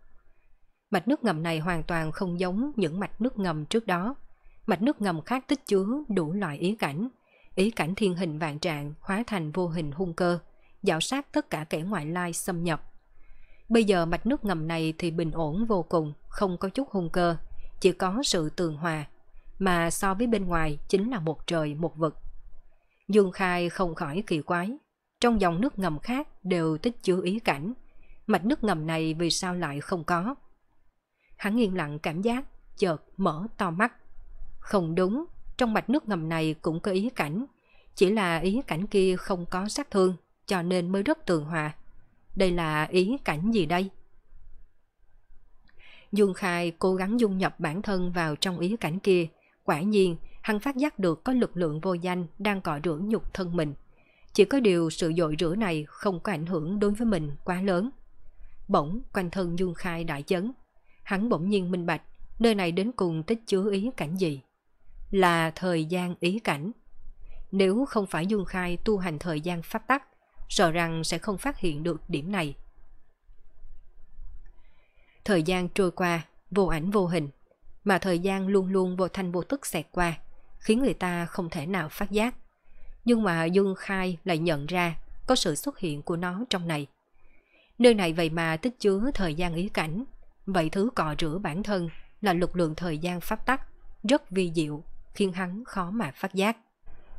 [SPEAKER 1] Mạch nước ngầm này hoàn toàn không giống những mạch nước ngầm trước đó. Mạch nước ngầm khác tích chứa đủ loại ý cảnh. Ý cảnh thiên hình vạn trạng hóa thành vô hình hung cơ, dạo sát tất cả kẻ ngoại lai xâm nhập. Bây giờ mạch nước ngầm này thì bình ổn vô cùng, không có chút hung cơ, chỉ có sự tường hòa, mà so với bên ngoài chính là một trời một vực. Dương Khai không khỏi kỳ quái. Trong dòng nước ngầm khác đều tích chứa ý cảnh. Mạch nước ngầm này vì sao lại không có? Hắn nghiêng lặng cảm giác, chợt mở to mắt. Không đúng, trong mạch nước ngầm này cũng có ý cảnh. Chỉ là ý cảnh kia không có sát thương, cho nên mới rất tường hòa. Đây là ý cảnh gì đây? Dương Khai cố gắng dung nhập bản thân vào trong ý cảnh kia. Quả nhiên, hắn phát giác được có lực lượng vô danh đang cọ rửa nhục thân mình. Chỉ có điều sự dội rửa này không có ảnh hưởng đối với mình quá lớn. Bỗng quanh thân Dương Khai đại chấn. Hắn bỗng nhiên minh bạch, nơi này đến cùng tích chứa ý cảnh gì? Là thời gian ý cảnh. Nếu không phải Dương Khai tu hành thời gian pháp tắc, sợ rằng sẽ không phát hiện được điểm này. Thời gian trôi qua, vô ảnh vô hình, mà thời gian luôn luôn vô thanh vô tức xẹt qua khiến người ta không thể nào phát giác. Nhưng mà Dương Khai lại nhận ra có sự xuất hiện của nó trong này. Nơi này vậy mà tích chứa thời gian ý cảnh, vậy thứ cọ rửa bản thân là lực lượng thời gian pháp tắc, rất vi diệu, khiến hắn khó mà phát giác.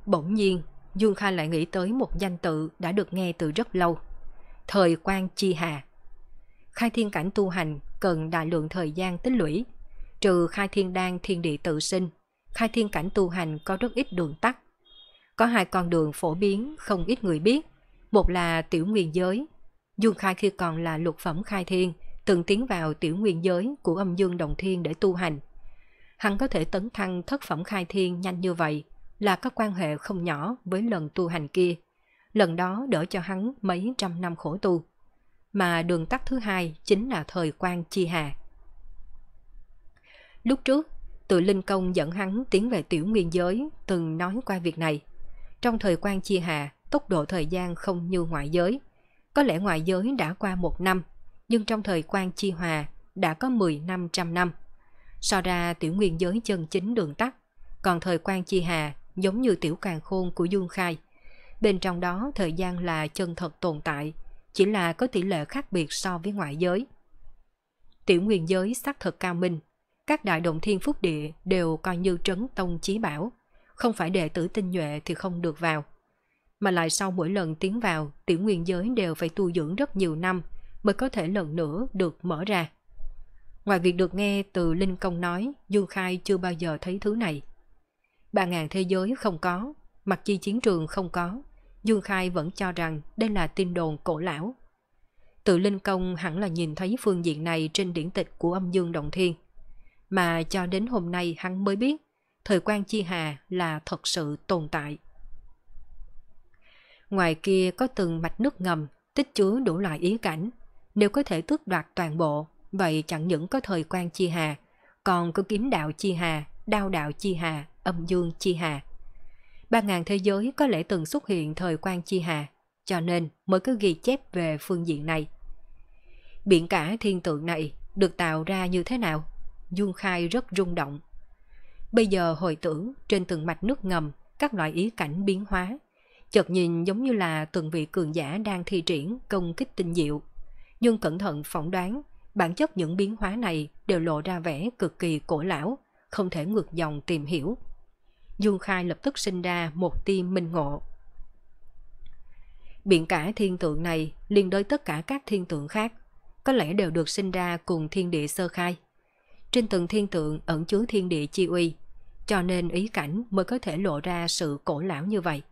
[SPEAKER 1] Bỗng nhiên, Dương Khai lại nghĩ tới một danh tự đã được nghe từ rất lâu. Thời quan chi hà. Khai thiên cảnh tu hành cần đại lượng thời gian tích lũy. Trừ khai thiên đan thiên địa tự sinh khai thiên cảnh tu hành có rất ít đường tắt. Có hai con đường phổ biến không ít người biết, một là tiểu nguyên giới. Dương Khai khi còn là luật phẩm khai thiên, từng tiến vào tiểu nguyên giới của âm dương đồng thiên để tu hành. Hắn có thể tấn thăng thất phẩm khai thiên nhanh như vậy là có quan hệ không nhỏ với lần tu hành kia. Lần đó đỡ cho hắn mấy trăm năm khổ tu. Mà đường tắt thứ hai chính là thời quan chi hà. Lúc trước, tự Linh Công dẫn hắn tiến về tiểu nguyên giới, từng nói qua việc này. Trong thời quan chia hà, tốc độ thời gian không như ngoại giới. Có lẽ ngoại giới đã qua một năm, nhưng trong thời quan chi hòa đã có 10 năm trăm năm. So ra tiểu nguyên giới chân chính đường tắt, còn thời quan chi hà giống như tiểu càng khôn của Dương Khai. Bên trong đó thời gian là chân thật tồn tại, chỉ là có tỷ lệ khác biệt so với ngoại giới. Tiểu nguyên giới xác thật cao minh, các đại động thiên phúc địa đều coi như trấn tông chí bảo, không phải đệ tử tinh nhuệ thì không được vào. Mà lại sau mỗi lần tiến vào, tiểu nguyên giới đều phải tu dưỡng rất nhiều năm mới có thể lần nữa được mở ra. Ngoài việc được nghe từ Linh Công nói, Du Khai chưa bao giờ thấy thứ này. Ba ngàn thế giới không có, mặt chi chiến trường không có, Dương Khai vẫn cho rằng đây là tin đồn cổ lão. Tự Linh Công hẳn là nhìn thấy phương diện này trên điển tịch của âm dương động thiên – mà cho đến hôm nay hắn mới biết thời quan chi hà là thật sự tồn tại. Ngoài kia có từng mạch nước ngầm tích chứa đủ loại ý cảnh. Nếu có thể tước đoạt toàn bộ, vậy chẳng những có thời quan chi hà, còn có kiếm đạo chi hà, đao đạo chi hà, âm dương chi hà. Ba ngàn thế giới có lẽ từng xuất hiện thời quan chi hà, cho nên mới có ghi chép về phương diện này. Biển cả thiên tượng này được tạo ra như thế nào? Dương Khai rất rung động. Bây giờ hồi tưởng trên từng mạch nước ngầm, các loại ý cảnh biến hóa, chợt nhìn giống như là từng vị cường giả đang thi triển công kích tinh diệu. Nhưng cẩn thận phỏng đoán, bản chất những biến hóa này đều lộ ra vẻ cực kỳ cổ lão, không thể ngược dòng tìm hiểu. Dương Khai lập tức sinh ra một tim minh ngộ. Biển cả thiên tượng này liên đối tất cả các thiên tượng khác, có lẽ đều được sinh ra cùng thiên địa sơ khai trên từng thiên tượng ẩn chứa thiên địa chi uy, cho nên ý cảnh mới có thể lộ ra sự cổ lão như vậy.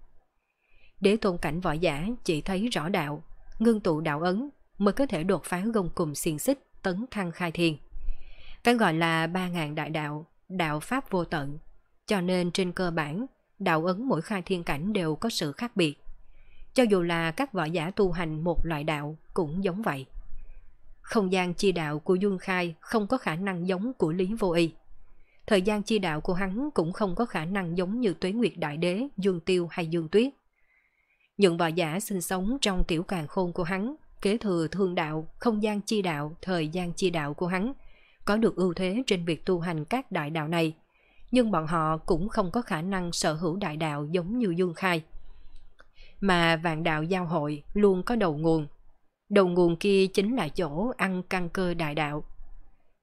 [SPEAKER 1] Đế tôn cảnh võ giả chỉ thấy rõ đạo, ngưng tụ đạo ấn mới có thể đột phá gông cùng xiên xích tấn thăng khai thiên. Cái gọi là ba ngàn đại đạo, đạo pháp vô tận, cho nên trên cơ bản, đạo ấn mỗi khai thiên cảnh đều có sự khác biệt. Cho dù là các võ giả tu hành một loại đạo cũng giống vậy không gian chi đạo của Dương Khai không có khả năng giống của Lý Vô Y. Thời gian chi đạo của hắn cũng không có khả năng giống như Tuế Nguyệt Đại Đế, Dương Tiêu hay Dương Tuyết. Những võ giả sinh sống trong tiểu càng khôn của hắn, kế thừa thương đạo, không gian chi đạo, thời gian chi đạo của hắn, có được ưu thế trên việc tu hành các đại đạo này, nhưng bọn họ cũng không có khả năng sở hữu đại đạo giống như Dương Khai. Mà vạn đạo giao hội luôn có đầu nguồn, Đầu nguồn kia chính là chỗ ăn căn cơ đại đạo.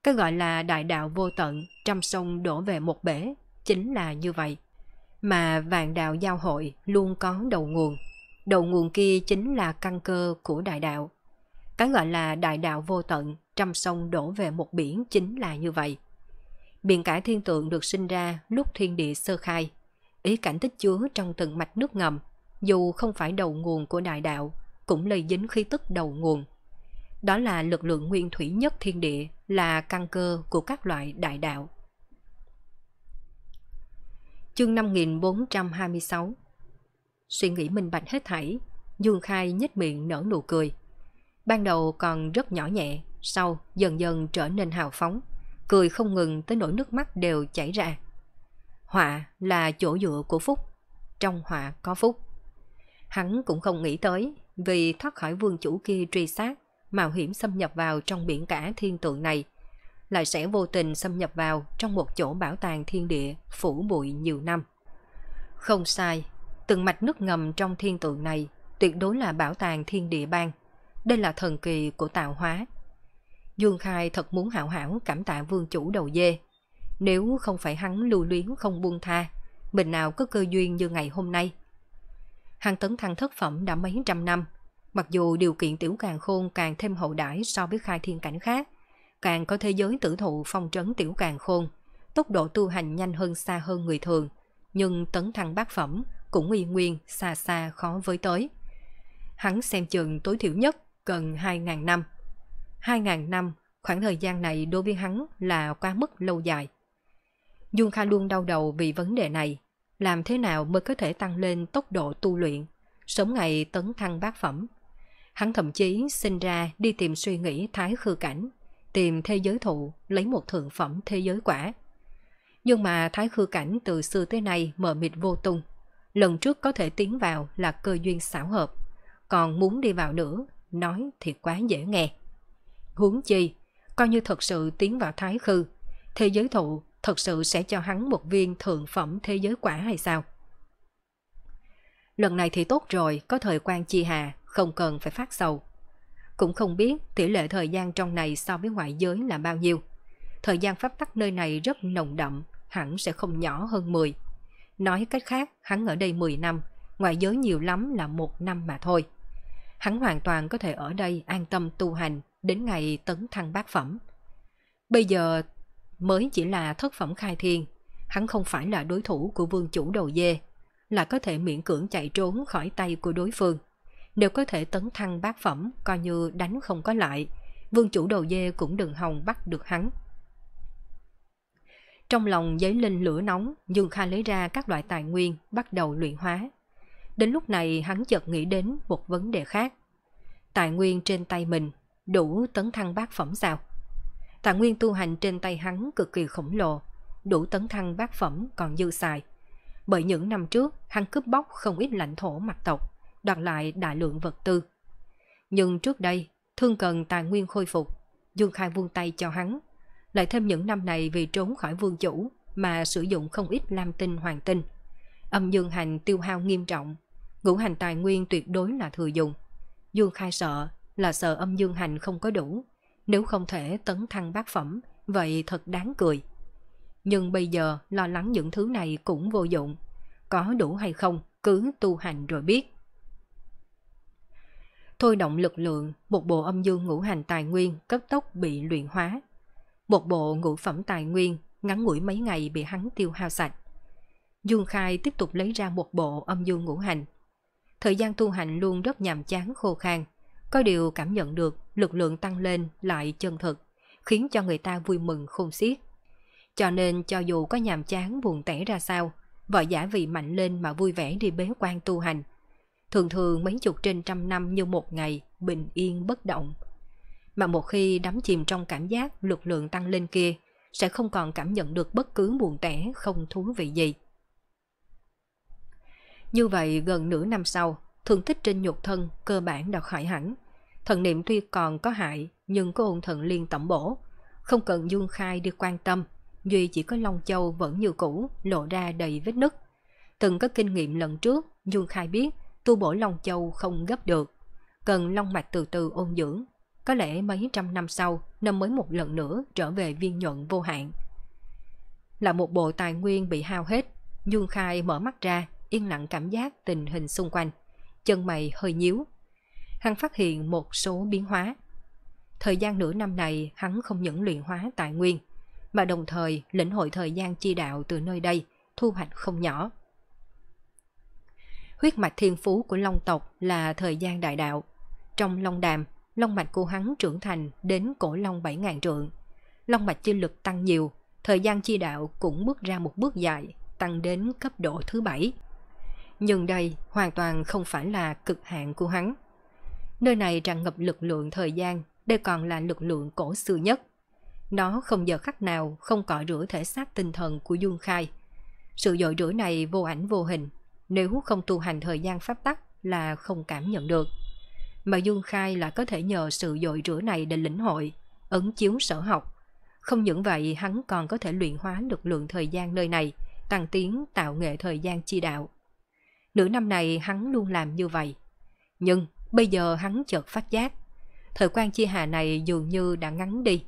[SPEAKER 1] Cái gọi là đại đạo vô tận trăm sông đổ về một bể chính là như vậy. Mà vạn đạo giao hội luôn có đầu nguồn. Đầu nguồn kia chính là căn cơ của đại đạo. Cái gọi là đại đạo vô tận trăm sông đổ về một biển chính là như vậy. Biển cả thiên tượng được sinh ra lúc thiên địa sơ khai. Ý cảnh tích chứa trong từng mạch nước ngầm, dù không phải đầu nguồn của đại đạo cũng lây dính khí tức đầu nguồn. Đó là lực lượng nguyên thủy nhất thiên địa, là căn cơ của các loại đại đạo. Chương 5426 Suy nghĩ minh bạch hết thảy, Dương Khai nhếch miệng nở nụ cười. Ban đầu còn rất nhỏ nhẹ, sau dần dần trở nên hào phóng, cười không ngừng tới nỗi nước mắt đều chảy ra. Họa là chỗ dựa của Phúc, trong họa có Phúc. Hắn cũng không nghĩ tới vì thoát khỏi vương chủ kia truy sát, mạo hiểm xâm nhập vào trong biển cả thiên tượng này, lại sẽ vô tình xâm nhập vào trong một chỗ bảo tàng thiên địa phủ bụi nhiều năm. Không sai, từng mạch nước ngầm trong thiên tượng này tuyệt đối là bảo tàng thiên địa bang. Đây là thần kỳ của tạo hóa. Dương Khai thật muốn hảo hảo cảm tạ vương chủ đầu dê. Nếu không phải hắn lưu luyến không buông tha, mình nào có cơ duyên như ngày hôm nay – hàng tấn than thất phẩm đã mấy trăm năm. Mặc dù điều kiện tiểu càng khôn càng thêm hậu đãi so với khai thiên cảnh khác, càng có thế giới tử thụ phong trấn tiểu càng khôn, tốc độ tu hành nhanh hơn xa hơn người thường, nhưng tấn thăng bát phẩm cũng y nguyên xa xa khó với tới. Hắn xem chừng tối thiểu nhất gần 2.000 năm. 2.000 năm, khoảng thời gian này đối với hắn là quá mức lâu dài. Dung Kha luôn đau đầu vì vấn đề này, làm thế nào mới có thể tăng lên tốc độ tu luyện, sống ngày tấn thăng bác phẩm. Hắn thậm chí sinh ra đi tìm suy nghĩ thái khư cảnh, tìm thế giới thụ, lấy một thượng phẩm thế giới quả. Nhưng mà thái khư cảnh từ xưa tới nay mờ mịt vô tung. Lần trước có thể tiến vào là cơ duyên xảo hợp, còn muốn đi vào nữa, nói thì quá dễ nghe. Huống chi, coi như thật sự tiến vào thái khư, thế giới thụ thật sự sẽ cho hắn một viên thượng phẩm thế giới quả hay sao? Lần này thì tốt rồi, có thời quan chi hà, không cần phải phát sầu. Cũng không biết tỷ lệ thời gian trong này so với ngoại giới là bao nhiêu. Thời gian pháp tắc nơi này rất nồng đậm, hẳn sẽ không nhỏ hơn 10. Nói cách khác, hắn ở đây 10 năm, ngoại giới nhiều lắm là một năm mà thôi. Hắn hoàn toàn có thể ở đây an tâm tu hành đến ngày tấn thăng bát phẩm. Bây giờ mới chỉ là thất phẩm khai thiên. Hắn không phải là đối thủ của vương chủ đầu dê, là có thể miễn cưỡng chạy trốn khỏi tay của đối phương. Nếu có thể tấn thăng bát phẩm, coi như đánh không có lại, vương chủ đầu dê cũng đừng hòng bắt được hắn. Trong lòng giấy lên lửa nóng, Dương Kha lấy ra các loại tài nguyên, bắt đầu luyện hóa. Đến lúc này hắn chợt nghĩ đến một vấn đề khác. Tài nguyên trên tay mình đủ tấn thăng bát phẩm sao? Tài nguyên tu hành trên tay hắn cực kỳ khổng lồ, đủ tấn thăng bát phẩm còn dư xài. Bởi những năm trước, hắn cướp bóc không ít lãnh thổ mặt tộc, đoạt lại đại lượng vật tư. Nhưng trước đây, thương cần tài nguyên khôi phục, Dương Khai vuông tay cho hắn. Lại thêm những năm này vì trốn khỏi vương chủ mà sử dụng không ít lam tinh hoàng tinh. Âm dương hành tiêu hao nghiêm trọng, ngũ hành tài nguyên tuyệt đối là thừa dùng. Dương Khai sợ là sợ âm dương hành không có đủ, nếu không thể tấn thăng bác phẩm, vậy thật đáng cười. Nhưng bây giờ lo lắng những thứ này cũng vô dụng. Có đủ hay không, cứ tu hành rồi biết. Thôi động lực lượng, một bộ âm dương ngũ hành tài nguyên cấp tốc bị luyện hóa. Một bộ ngũ phẩm tài nguyên ngắn ngủi mấy ngày bị hắn tiêu hao sạch. Dương Khai tiếp tục lấy ra một bộ âm dương ngũ hành. Thời gian tu hành luôn rất nhàm chán khô khan, có điều cảm nhận được lực lượng tăng lên lại chân thực, khiến cho người ta vui mừng khôn xiết. Cho nên cho dù có nhàm chán buồn tẻ ra sao, vợ giả vì mạnh lên mà vui vẻ đi bế quan tu hành. Thường thường mấy chục trên trăm năm như một ngày, bình yên bất động. Mà một khi đắm chìm trong cảm giác lực lượng tăng lên kia, sẽ không còn cảm nhận được bất cứ buồn tẻ không thú vị gì. Như vậy gần nửa năm sau, thương tích trên nhục thân cơ bản đã khỏi hẳn. Thần niệm tuy còn có hại, nhưng có ôn thần liên tổng bổ. Không cần Dương Khai đi quan tâm, duy chỉ có Long Châu vẫn như cũ, lộ ra đầy vết nứt. Từng có kinh nghiệm lần trước, Dương Khai biết tu bổ Long Châu không gấp được. Cần Long Mạch từ từ ôn dưỡng. Có lẽ mấy trăm năm sau, năm mới một lần nữa trở về viên nhuận vô hạn. Là một bộ tài nguyên bị hao hết, Dương Khai mở mắt ra, yên lặng cảm giác tình hình xung quanh. Chân mày hơi nhíu, hắn phát hiện một số biến hóa. Thời gian nửa năm này hắn không những luyện hóa tài nguyên, mà đồng thời lĩnh hội thời gian chi đạo từ nơi đây, thu hoạch không nhỏ. Huyết mạch thiên phú của Long tộc là thời gian đại đạo. Trong Long Đàm, Long mạch của hắn trưởng thành đến cổ Long 7.000 trượng. Long mạch chi lực tăng nhiều, thời gian chi đạo cũng bước ra một bước dài, tăng đến cấp độ thứ bảy. Nhưng đây hoàn toàn không phải là cực hạn của hắn. Nơi này tràn ngập lực lượng thời gian, đây còn là lực lượng cổ xưa nhất. Nó không giờ khắc nào không cọ rửa thể xác tinh thần của Dương Khai. Sự dội rửa này vô ảnh vô hình, nếu không tu hành thời gian pháp tắc là không cảm nhận được. Mà Dương Khai là có thể nhờ sự dội rửa này để lĩnh hội, ấn chiếu sở học. Không những vậy hắn còn có thể luyện hóa lực lượng thời gian nơi này, tăng tiến tạo nghệ thời gian chi đạo. Nửa năm này hắn luôn làm như vậy. Nhưng Bây giờ hắn chợt phát giác. Thời quan chi hà này dường như đã ngắn đi.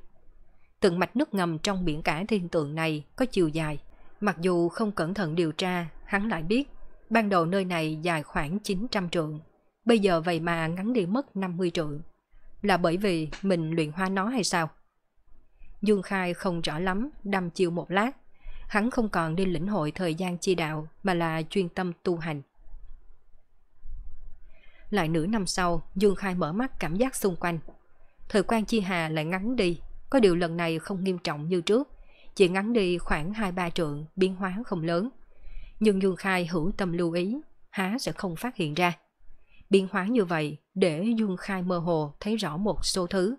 [SPEAKER 1] Từng mạch nước ngầm trong biển cả thiên tượng này có chiều dài. Mặc dù không cẩn thận điều tra, hắn lại biết ban đầu nơi này dài khoảng 900 trượng. Bây giờ vậy mà ngắn đi mất 50 trượng. Là bởi vì mình luyện hóa nó hay sao? Dương Khai không rõ lắm, đăm chiêu một lát. Hắn không còn đi lĩnh hội thời gian chi đạo mà là chuyên tâm tu hành lại nửa năm sau, Dương Khai mở mắt cảm giác xung quanh. Thời quan chi hà lại ngắn đi, có điều lần này không nghiêm trọng như trước, chỉ ngắn đi khoảng 2-3 trượng, biến hóa không lớn. Nhưng Dương Khai hữu tâm lưu ý, há sẽ không phát hiện ra. Biến hóa như vậy để Dương Khai mơ hồ thấy rõ một số thứ.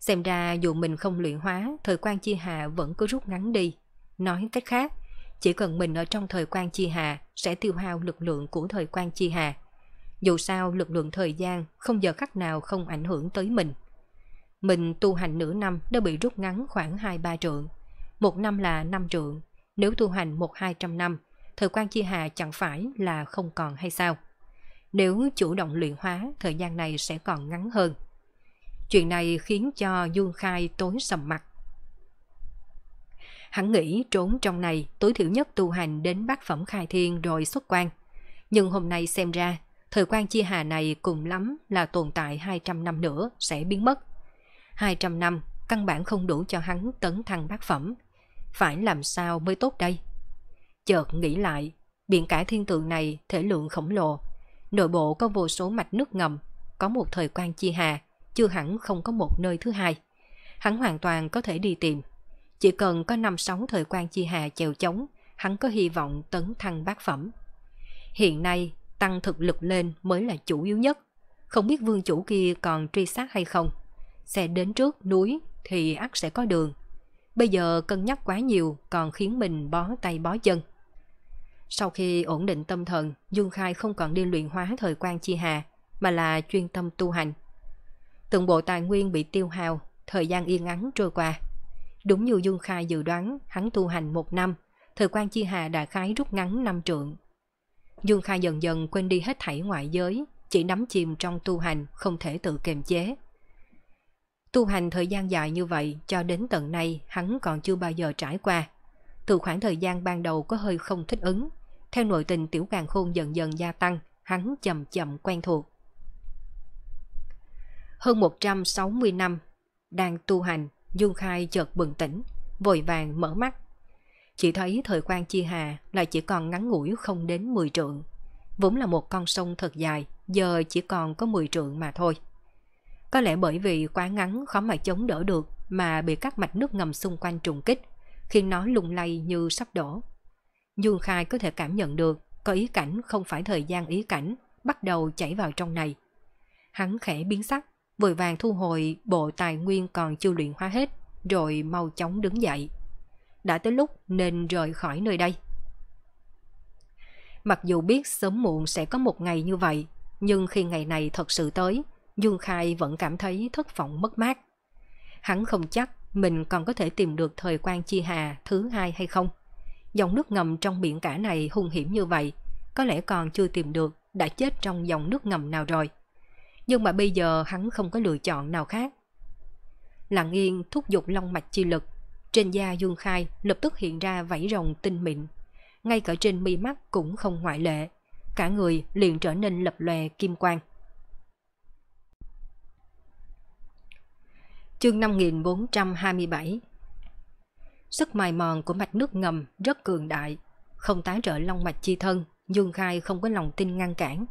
[SPEAKER 1] Xem ra dù mình không luyện hóa, thời quan chi hà vẫn cứ rút ngắn đi. Nói cách khác, chỉ cần mình ở trong thời quan chi hà sẽ tiêu hao lực lượng của thời quan chi hà. Dù sao lực lượng thời gian không giờ khắc nào không ảnh hưởng tới mình. Mình tu hành nửa năm đã bị rút ngắn khoảng 2-3 trượng. Một năm là 5 trượng. Nếu tu hành 1-200 năm, thời quan chi hà chẳng phải là không còn hay sao? Nếu chủ động luyện hóa, thời gian này sẽ còn ngắn hơn. Chuyện này khiến cho Dương Khai tối sầm mặt. Hắn nghĩ trốn trong này tối thiểu nhất tu hành đến bát phẩm khai thiên rồi xuất quan. Nhưng hôm nay xem ra thời quan chia hà này cùng lắm là tồn tại 200 năm nữa sẽ biến mất. 200 năm căn bản không đủ cho hắn tấn thăng bát phẩm. Phải làm sao mới tốt đây? Chợt nghĩ lại, biển cả thiên tượng này thể lượng khổng lồ. Nội bộ có vô số mạch nước ngầm, có một thời quan chi hà, chưa hẳn không có một nơi thứ hai. Hắn hoàn toàn có thể đi tìm. Chỉ cần có năm 6 thời quan chi hà chèo chống, hắn có hy vọng tấn thăng bát phẩm. Hiện nay tăng thực lực lên mới là chủ yếu nhất. Không biết vương chủ kia còn truy sát hay không. Sẽ đến trước núi thì ắt sẽ có đường. Bây giờ cân nhắc quá nhiều còn khiến mình bó tay bó chân. Sau khi ổn định tâm thần, Dương Khai không còn đi luyện hóa thời quan chi hà, mà là chuyên tâm tu hành. Từng bộ tài nguyên bị tiêu hao, thời gian yên ắng trôi qua. Đúng như Dương Khai dự đoán, hắn tu hành một năm, thời quan chi hà đã khái rút ngắn năm trượng. Dung Khai dần dần quên đi hết thảy ngoại giới, chỉ nắm chìm trong tu hành, không thể tự kiềm chế. Tu hành thời gian dài như vậy cho đến tận nay hắn còn chưa bao giờ trải qua. Từ khoảng thời gian ban đầu có hơi không thích ứng, theo nội tình tiểu càng khôn dần dần gia tăng, hắn chậm chậm quen thuộc. Hơn 160 năm, đang tu hành, Dung Khai chợt bừng tỉnh, vội vàng mở mắt, chỉ thấy thời quan chi hà lại chỉ còn ngắn ngủi không đến 10 trượng. Vốn là một con sông thật dài, giờ chỉ còn có 10 trượng mà thôi. Có lẽ bởi vì quá ngắn khó mà chống đỡ được mà bị các mạch nước ngầm xung quanh trùng kích, khiến nó lung lay như sắp đổ. Dương Khai có thể cảm nhận được có ý cảnh không phải thời gian ý cảnh bắt đầu chảy vào trong này. Hắn khẽ biến sắc, vội vàng thu hồi bộ tài nguyên còn chưa luyện hóa hết, rồi mau chóng đứng dậy đã tới lúc nên rời khỏi nơi đây. Mặc dù biết sớm muộn sẽ có một ngày như vậy, nhưng khi ngày này thật sự tới, Dương Khai vẫn cảm thấy thất vọng mất mát. Hắn không chắc mình còn có thể tìm được thời quan chi hà thứ hai hay không. Dòng nước ngầm trong biển cả này hung hiểm như vậy, có lẽ còn chưa tìm được, đã chết trong dòng nước ngầm nào rồi. Nhưng mà bây giờ hắn không có lựa chọn nào khác. Lặng yên thúc giục long mạch chi lực trên da Dương Khai lập tức hiện ra vảy rồng tinh mịn. Ngay cả trên mi mắt cũng không ngoại lệ. Cả người liền trở nên lập lòe kim quang. Chương 5427 Sức mài mòn của mạch nước ngầm rất cường đại, không tái trợ long mạch chi thân, Dương Khai không có lòng tin ngăn cản.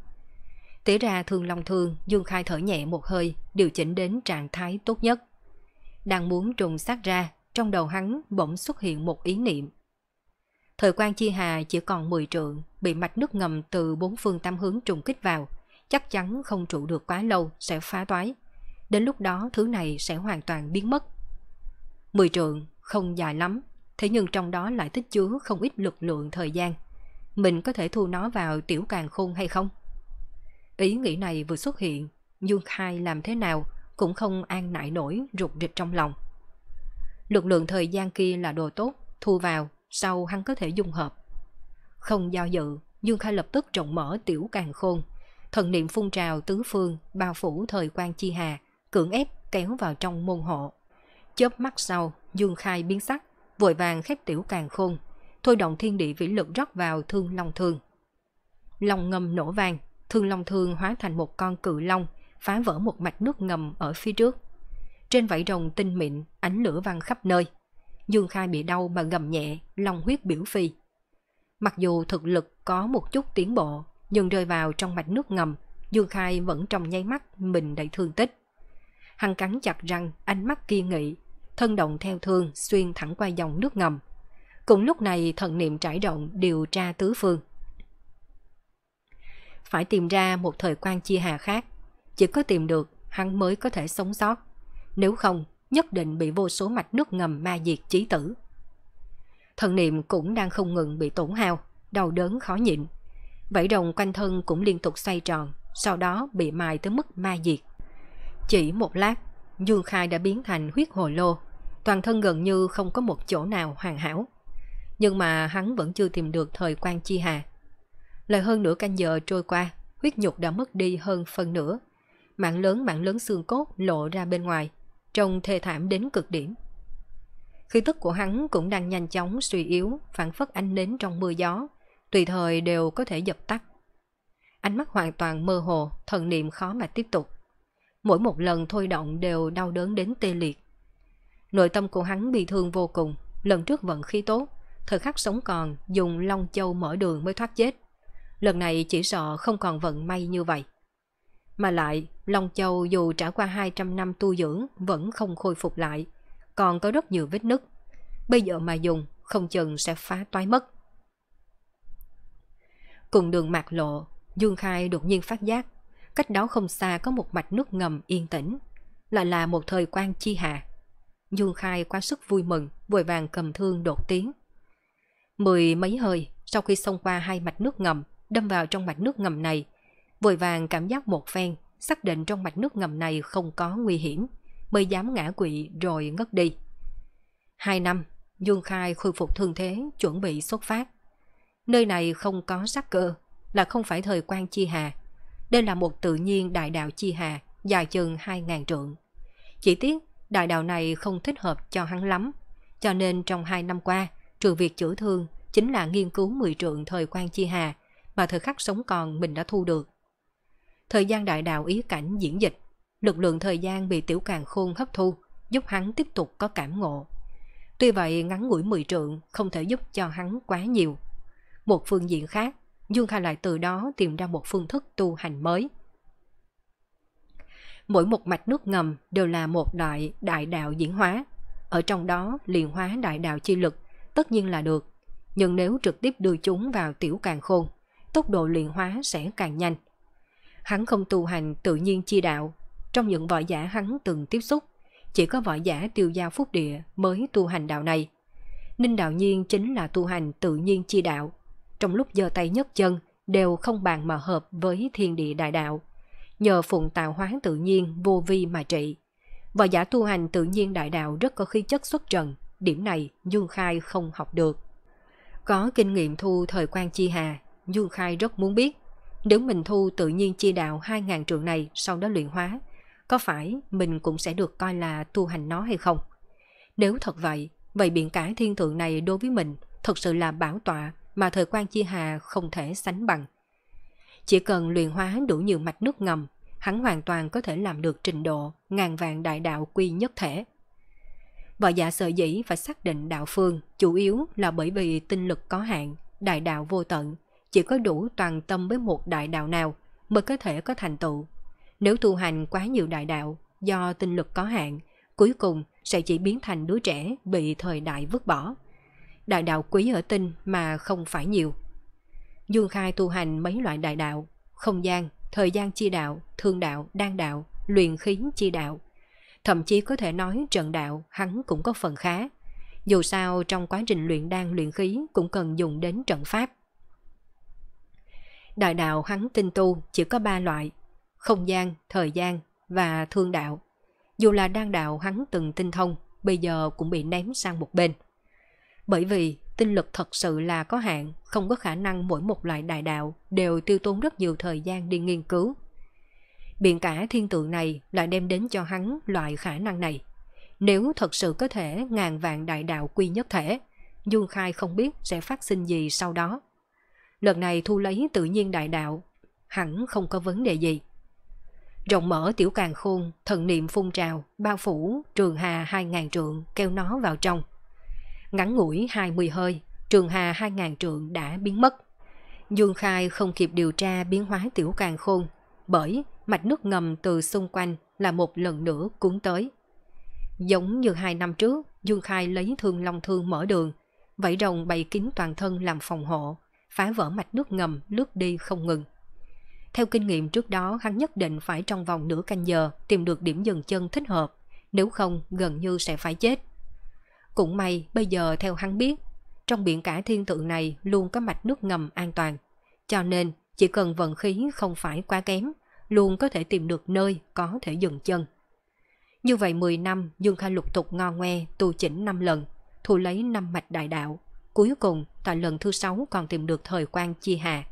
[SPEAKER 1] Tỉ ra thường lòng thương, Dương Khai thở nhẹ một hơi, điều chỉnh đến trạng thái tốt nhất. Đang muốn trùng sát ra, trong đầu hắn bỗng xuất hiện một ý niệm. Thời quan chi hà chỉ còn 10 trượng, bị mạch nước ngầm từ bốn phương tam hướng trùng kích vào, chắc chắn không trụ được quá lâu sẽ phá toái. Đến lúc đó thứ này sẽ hoàn toàn biến mất. 10 trượng không dài lắm, thế nhưng trong đó lại tích chứa không ít lực lượng thời gian. Mình có thể thu nó vào tiểu càng khôn hay không? Ý nghĩ này vừa xuất hiện, Dương Khai làm thế nào cũng không an nại nổi rụt rịch trong lòng. Lực lượng thời gian kia là đồ tốt, thu vào, sau hắn có thể dung hợp. Không do dự, Dương Khai lập tức trọng mở tiểu càng khôn. Thần niệm phun trào tứ phương, bao phủ thời quan chi hà, cưỡng ép kéo vào trong môn hộ. Chớp mắt sau, Dương Khai biến sắc, vội vàng khép tiểu càng khôn, thôi động thiên địa vĩ lực rót vào thương long thương. Long ngầm nổ vàng, thương long thương hóa thành một con cự long, phá vỡ một mạch nước ngầm ở phía trước. Trên vảy rồng tinh mịn, ánh lửa văng khắp nơi. Dương Khai bị đau mà gầm nhẹ, lòng huyết biểu phi. Mặc dù thực lực có một chút tiến bộ, nhưng rơi vào trong mạch nước ngầm, Dương Khai vẫn trong nháy mắt mình đầy thương tích. Hắn cắn chặt răng, ánh mắt kiên nghị, thân động theo thương xuyên thẳng qua dòng nước ngầm. Cùng lúc này thần niệm trải rộng điều tra tứ phương. Phải tìm ra một thời quan chia hà khác, chỉ có tìm được hắn mới có thể sống sót nếu không nhất định bị vô số mạch nước ngầm ma diệt chí tử. Thần niệm cũng đang không ngừng bị tổn hao, đau đớn khó nhịn. vậy đồng quanh thân cũng liên tục xoay tròn, sau đó bị mài tới mức ma diệt. Chỉ một lát, Dương Khai đã biến thành huyết hồ lô, toàn thân gần như không có một chỗ nào hoàn hảo. Nhưng mà hắn vẫn chưa tìm được thời quan chi hà. Lời hơn nửa canh giờ trôi qua, huyết nhục đã mất đi hơn phần nửa. Mạng lớn mạng lớn xương cốt lộ ra bên ngoài, trông thê thảm đến cực điểm. Khí tức của hắn cũng đang nhanh chóng suy yếu, phản phất ánh nến trong mưa gió, tùy thời đều có thể dập tắt. Ánh mắt hoàn toàn mơ hồ, thần niệm khó mà tiếp tục. Mỗi một lần thôi động đều đau đớn đến tê liệt. Nội tâm của hắn bị thương vô cùng, lần trước vận khí tốt, thời khắc sống còn dùng long châu mở đường mới thoát chết. Lần này chỉ sợ không còn vận may như vậy. Mà lại, Long Châu dù trải qua 200 năm tu dưỡng vẫn không khôi phục lại, còn có rất nhiều vết nứt. Bây giờ mà dùng, không chừng sẽ phá toái mất. Cùng đường mạc lộ, Dương Khai đột nhiên phát giác, cách đó không xa có một mạch nước ngầm yên tĩnh, lại là một thời quan chi hạ. Dương Khai quá sức vui mừng, vội vàng cầm thương đột tiến. Mười mấy hơi sau khi xông qua hai mạch nước ngầm, đâm vào trong mạch nước ngầm này, vội vàng cảm giác một phen xác định trong mạch nước ngầm này không có nguy hiểm, mới dám ngã quỵ rồi ngất đi. Hai năm, Dương Khai khôi phục thương thế, chuẩn bị xuất phát. Nơi này không có sắc cơ, là không phải thời quan chi hà. Đây là một tự nhiên đại đạo chi hà, dài chừng 2.000 trượng. Chỉ tiếc, đại đạo này không thích hợp cho hắn lắm, cho nên trong hai năm qua, trừ việc chữa thương chính là nghiên cứu 10 trượng thời quan chi hà mà thời khắc sống còn mình đã thu được Thời gian đại đạo ý cảnh diễn dịch, lực lượng thời gian bị tiểu càng khôn hấp thu, giúp hắn tiếp tục có cảm ngộ. Tuy vậy ngắn ngủi mười trượng không thể giúp cho hắn quá nhiều. Một phương diện khác, Dương Kha lại từ đó tìm ra một phương thức tu hành mới. Mỗi một mạch nước ngầm đều là một loại đại đạo diễn hóa. Ở trong đó liền hóa đại đạo chi lực tất nhiên là được. Nhưng nếu trực tiếp đưa chúng vào tiểu càng khôn, tốc độ luyện hóa sẽ càng nhanh. Hắn không tu hành tự nhiên chi đạo. Trong những võ giả hắn từng tiếp xúc, chỉ có võ giả tiêu giao phúc địa mới tu hành đạo này. Ninh đạo nhiên chính là tu hành tự nhiên chi đạo. Trong lúc giơ tay nhấc chân đều không bàn mà hợp với thiên địa đại đạo. Nhờ phụng tạo hóa tự nhiên vô vi mà trị. Võ giả tu hành tự nhiên đại đạo rất có khí chất xuất trần, điểm này Dương Khai không học được. Có kinh nghiệm thu thời quan chi hà, Dương Khai rất muốn biết nếu mình thu tự nhiên chia đạo 2.000 trường này sau đó luyện hóa, có phải mình cũng sẽ được coi là tu hành nó hay không? Nếu thật vậy, vậy biển cả thiên thượng này đối với mình thật sự là bảo tọa mà thời quan chi hà không thể sánh bằng. Chỉ cần luyện hóa đủ nhiều mạch nước ngầm, hắn hoàn toàn có thể làm được trình độ ngàn vạn đại đạo quy nhất thể. Vợ giả sợ dĩ phải xác định đạo phương chủ yếu là bởi vì tinh lực có hạn, đại đạo vô tận, chỉ có đủ toàn tâm với một đại đạo nào mới có thể có thành tựu. Nếu tu hành quá nhiều đại đạo do tinh lực có hạn, cuối cùng sẽ chỉ biến thành đứa trẻ bị thời đại vứt bỏ. Đại đạo quý ở tinh mà không phải nhiều. Dương Khai tu hành mấy loại đại đạo, không gian, thời gian chi đạo, thương đạo, đan đạo, luyện khí chi đạo. Thậm chí có thể nói trận đạo hắn cũng có phần khá. Dù sao trong quá trình luyện đan luyện khí cũng cần dùng đến trận pháp. Đại đạo hắn tinh tu chỉ có ba loại, không gian, thời gian và thương đạo. Dù là đan đạo hắn từng tinh thông, bây giờ cũng bị ném sang một bên. Bởi vì tinh lực thật sự là có hạn, không có khả năng mỗi một loại đại đạo đều tiêu tốn rất nhiều thời gian đi nghiên cứu. Biện cả thiên tượng này lại đem đến cho hắn loại khả năng này. Nếu thật sự có thể ngàn vạn đại đạo quy nhất thể, Dương Khai không biết sẽ phát sinh gì sau đó lần này thu lấy tự nhiên đại đạo, hẳn không có vấn đề gì. Rộng mở tiểu càng khôn, thần niệm phun trào, bao phủ, trường hà hai ngàn trượng, kêu nó vào trong. Ngắn ngủi hai mươi hơi, trường hà hai ngàn trượng đã biến mất. Dương Khai không kịp điều tra biến hóa tiểu càng khôn, bởi mạch nước ngầm từ xung quanh là một lần nữa cuốn tới. Giống như hai năm trước, Dương Khai lấy thương long thương mở đường, vảy rồng bày kín toàn thân làm phòng hộ, phá vỡ mạch nước ngầm lướt đi không ngừng. Theo kinh nghiệm trước đó, hắn nhất định phải trong vòng nửa canh giờ tìm được điểm dừng chân thích hợp, nếu không gần như sẽ phải chết. Cũng may bây giờ theo hắn biết, trong biển cả thiên tượng này luôn có mạch nước ngầm an toàn, cho nên chỉ cần vận khí không phải quá kém, luôn có thể tìm được nơi có thể dừng chân. Như vậy 10 năm, Dương Kha lục tục ngo ngoe, tu chỉnh 5 lần, thu lấy 5 mạch đại đạo, Cuối cùng, tại lần thứ sáu còn tìm được thời quan chi hà.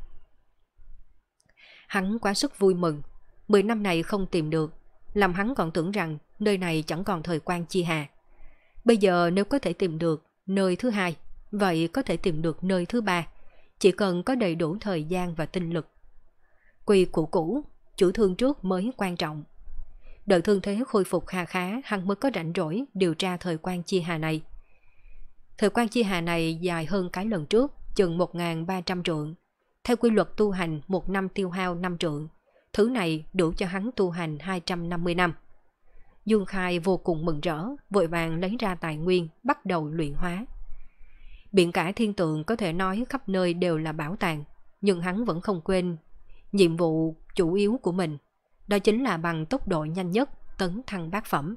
[SPEAKER 1] Hắn quá sức vui mừng, 10 năm này không tìm được, làm hắn còn tưởng rằng nơi này chẳng còn thời quan chi hà. Bây giờ nếu có thể tìm được nơi thứ hai, vậy có thể tìm được nơi thứ ba, chỉ cần có đầy đủ thời gian và tinh lực. Quy cũ cũ, chủ thương trước mới quan trọng. Đợi thương thế khôi phục kha khá, hắn mới có rảnh rỗi điều tra thời quan chi hà này. Thời quan chi hà này dài hơn cái lần trước, chừng 1.300 trượng. Theo quy luật tu hành, một năm tiêu hao 5 trượng. Thứ này đủ cho hắn tu hành 250 năm. Dương Khai vô cùng mừng rỡ, vội vàng lấy ra tài nguyên, bắt đầu luyện hóa. Biển cả thiên tượng có thể nói khắp nơi đều là bảo tàng, nhưng hắn vẫn không quên nhiệm vụ chủ yếu của mình. Đó chính là bằng tốc độ nhanh nhất tấn thăng bát phẩm.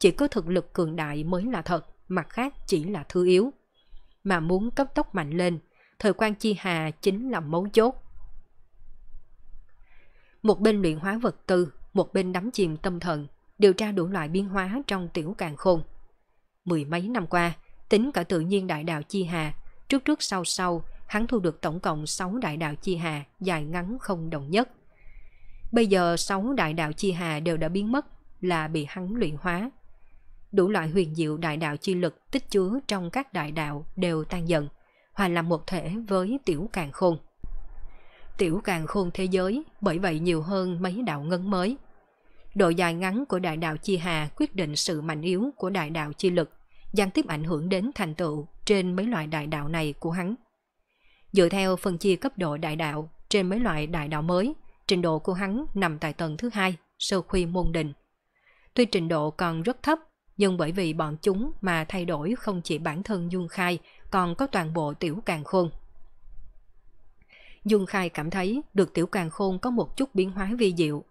[SPEAKER 1] Chỉ có thực lực cường đại mới là thật mặt khác chỉ là thứ yếu. Mà muốn cấp tốc mạnh lên, thời quan chi hà chính là mấu chốt. Một bên luyện hóa vật tư, một bên đắm chìm tâm thần, điều tra đủ loại biến hóa trong tiểu càng khôn. Mười mấy năm qua, tính cả tự nhiên đại đạo chi hà, trước trước sau sau, hắn thu được tổng cộng 6 đại đạo chi hà dài ngắn không đồng nhất. Bây giờ 6 đại đạo chi hà đều đã biến mất là bị hắn luyện hóa, đủ loại huyền diệu đại đạo chi lực tích chứa trong các đại đạo đều tan dần, hòa làm một thể với tiểu càng khôn. Tiểu càng khôn thế giới bởi vậy nhiều hơn mấy đạo ngân mới. Độ dài ngắn của đại đạo chi hà quyết định sự mạnh yếu của đại đạo chi lực, gián tiếp ảnh hưởng đến thành tựu trên mấy loại đại đạo này của hắn. Dựa theo phân chia cấp độ đại đạo trên mấy loại đại đạo mới, trình độ của hắn nằm tại tầng thứ hai, sơ khuy môn đình. Tuy trình độ còn rất thấp nhưng bởi vì bọn chúng mà thay đổi không chỉ bản thân Dương Khai, còn có toàn bộ Tiểu Càng Khôn. Dương Khai cảm thấy được Tiểu Càng Khôn có một chút biến hóa vi diệu.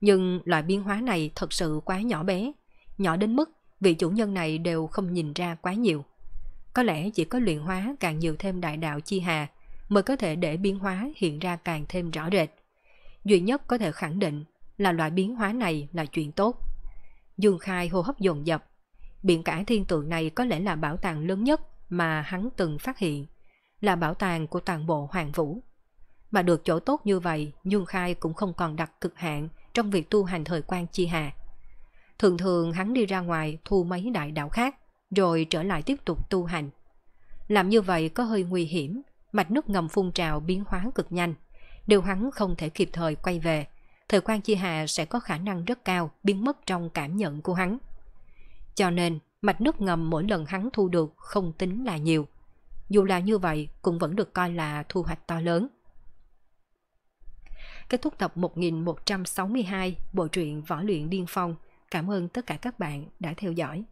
[SPEAKER 1] Nhưng loại biến hóa này thật sự quá nhỏ bé, nhỏ đến mức vị chủ nhân này đều không nhìn ra quá nhiều. Có lẽ chỉ có luyện hóa càng nhiều thêm đại đạo chi hà mới có thể để biến hóa hiện ra càng thêm rõ rệt. Duy nhất có thể khẳng định là loại biến hóa này là chuyện tốt. Dương Khai hô hấp dồn dập. Biển cả thiên tượng này có lẽ là bảo tàng lớn nhất mà hắn từng phát hiện, là bảo tàng của toàn bộ Hoàng Vũ. Mà được chỗ tốt như vậy, Dương Khai cũng không còn đặt cực hạn trong việc tu hành thời quan chi hà. Thường thường hắn đi ra ngoài thu mấy đại đạo khác, rồi trở lại tiếp tục tu hành. Làm như vậy có hơi nguy hiểm, mạch nước ngầm phun trào biến hóa cực nhanh, đều hắn không thể kịp thời quay về thời quan chi hạ sẽ có khả năng rất cao biến mất trong cảm nhận của hắn. Cho nên, mạch nước ngầm mỗi lần hắn thu được không tính là nhiều. Dù là như vậy, cũng vẫn được coi là thu hoạch to lớn. Kết thúc tập 1162 Bộ truyện Võ luyện Điên Phong. Cảm ơn tất cả các bạn đã theo dõi.